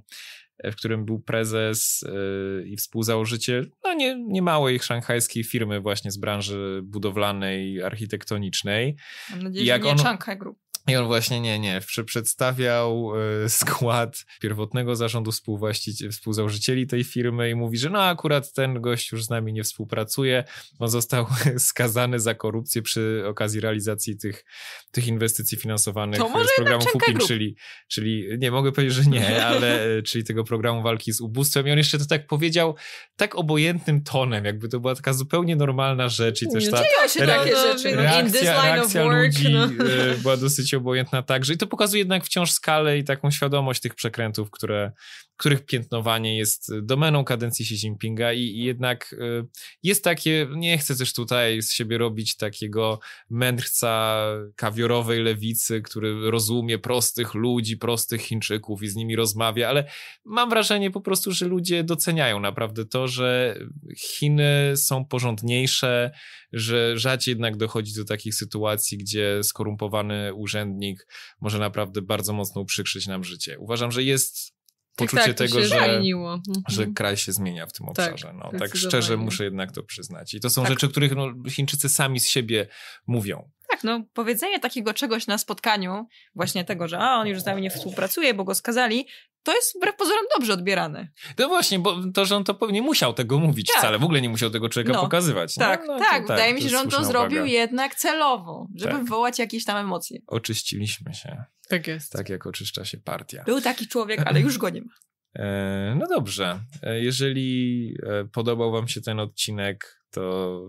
w którym był prezes y, i współzałożyciel no nie, niemałej szanghajskiej firmy właśnie z branży budowlanej, architektonicznej. Mam nadzieję, I jak że nie on... Shanghai Group. I on właśnie nie, nie, przedstawiał e, skład pierwotnego zarządu współzałożycieli tej firmy i mówi, że no akurat ten gość już z nami nie współpracuje, on został [laughs] skazany za korupcję przy okazji realizacji tych, tych inwestycji finansowanych z programu Fupin, czyli, czyli nie, mogę powiedzieć, że nie, [laughs] ale e, czyli tego programu walki z ubóstwem i on jeszcze to tak powiedział tak obojętnym tonem, jakby to była taka zupełnie normalna rzecz i też ta się takie rzeczy. No, reakcja, reakcja work, ludzi no. E, była dosyć obojętna także. I to pokazuje jednak wciąż skalę i taką świadomość tych przekrętów, które, których piętnowanie jest domeną kadencji Xi Jinpinga i, i jednak y, jest takie, nie chcę też tutaj z siebie robić takiego mędrca kawiorowej lewicy, który rozumie prostych ludzi, prostych Chińczyków i z nimi rozmawia, ale mam wrażenie po prostu, że ludzie doceniają naprawdę to, że Chiny są porządniejsze, że rzadziej jednak dochodzi do takich sytuacji, gdzie skorumpowany urzędnik może naprawdę bardzo mocno uprzykrzyć nam życie. Uważam, że jest poczucie tak, tak, tego, że, mhm. że kraj się zmienia w tym tak, obszarze. Tak, no, tak szczerze muszę jednak to przyznać. I to są tak. rzeczy, których no, Chińczycy sami z siebie mówią. Tak, no powiedzenie takiego czegoś na spotkaniu, właśnie tego, że a, on już z nami nie współpracuje, bo go skazali, to jest wbrew pozorom dobrze odbierane. No właśnie, bo to, że on to nie musiał tego mówić tak. wcale, w ogóle nie musiał tego człowieka no, pokazywać. No, tak, no, no, tak, tak, wydaje tak, mi się, że on to zrobił uwaga. jednak celowo, żeby tak. wywołać jakieś tam emocje. Oczyściliśmy się. Tak jest. Tak jak oczyszcza się partia. Był taki człowiek, ale już go nie ma. E, no dobrze. E, jeżeli e, podobał Wam się ten odcinek, to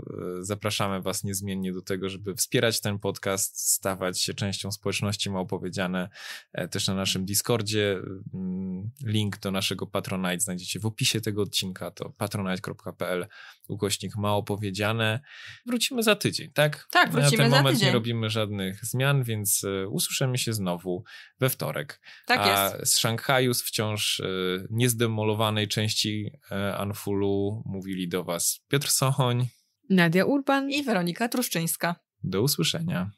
e, zapraszamy Was niezmiennie do tego, żeby wspierać ten podcast, stawać się częścią społeczności Małpowiedziane, e, też na naszym Discordzie. Mm, link do naszego Patronite znajdziecie w opisie tego odcinka, to patronite.pl ukośnik Małopowiedziane. Wrócimy za tydzień, tak? Tak, wrócimy za tydzień. Na ten moment nie robimy żadnych zmian, więc e, usłyszymy się znowu we wtorek. Tak A jest. z Szanghaju, z wciąż niezdemolowanej części Anfulu mówili do Was Piotr Sochon Nadia Urban i Weronika Truszczyńska. Do usłyszenia.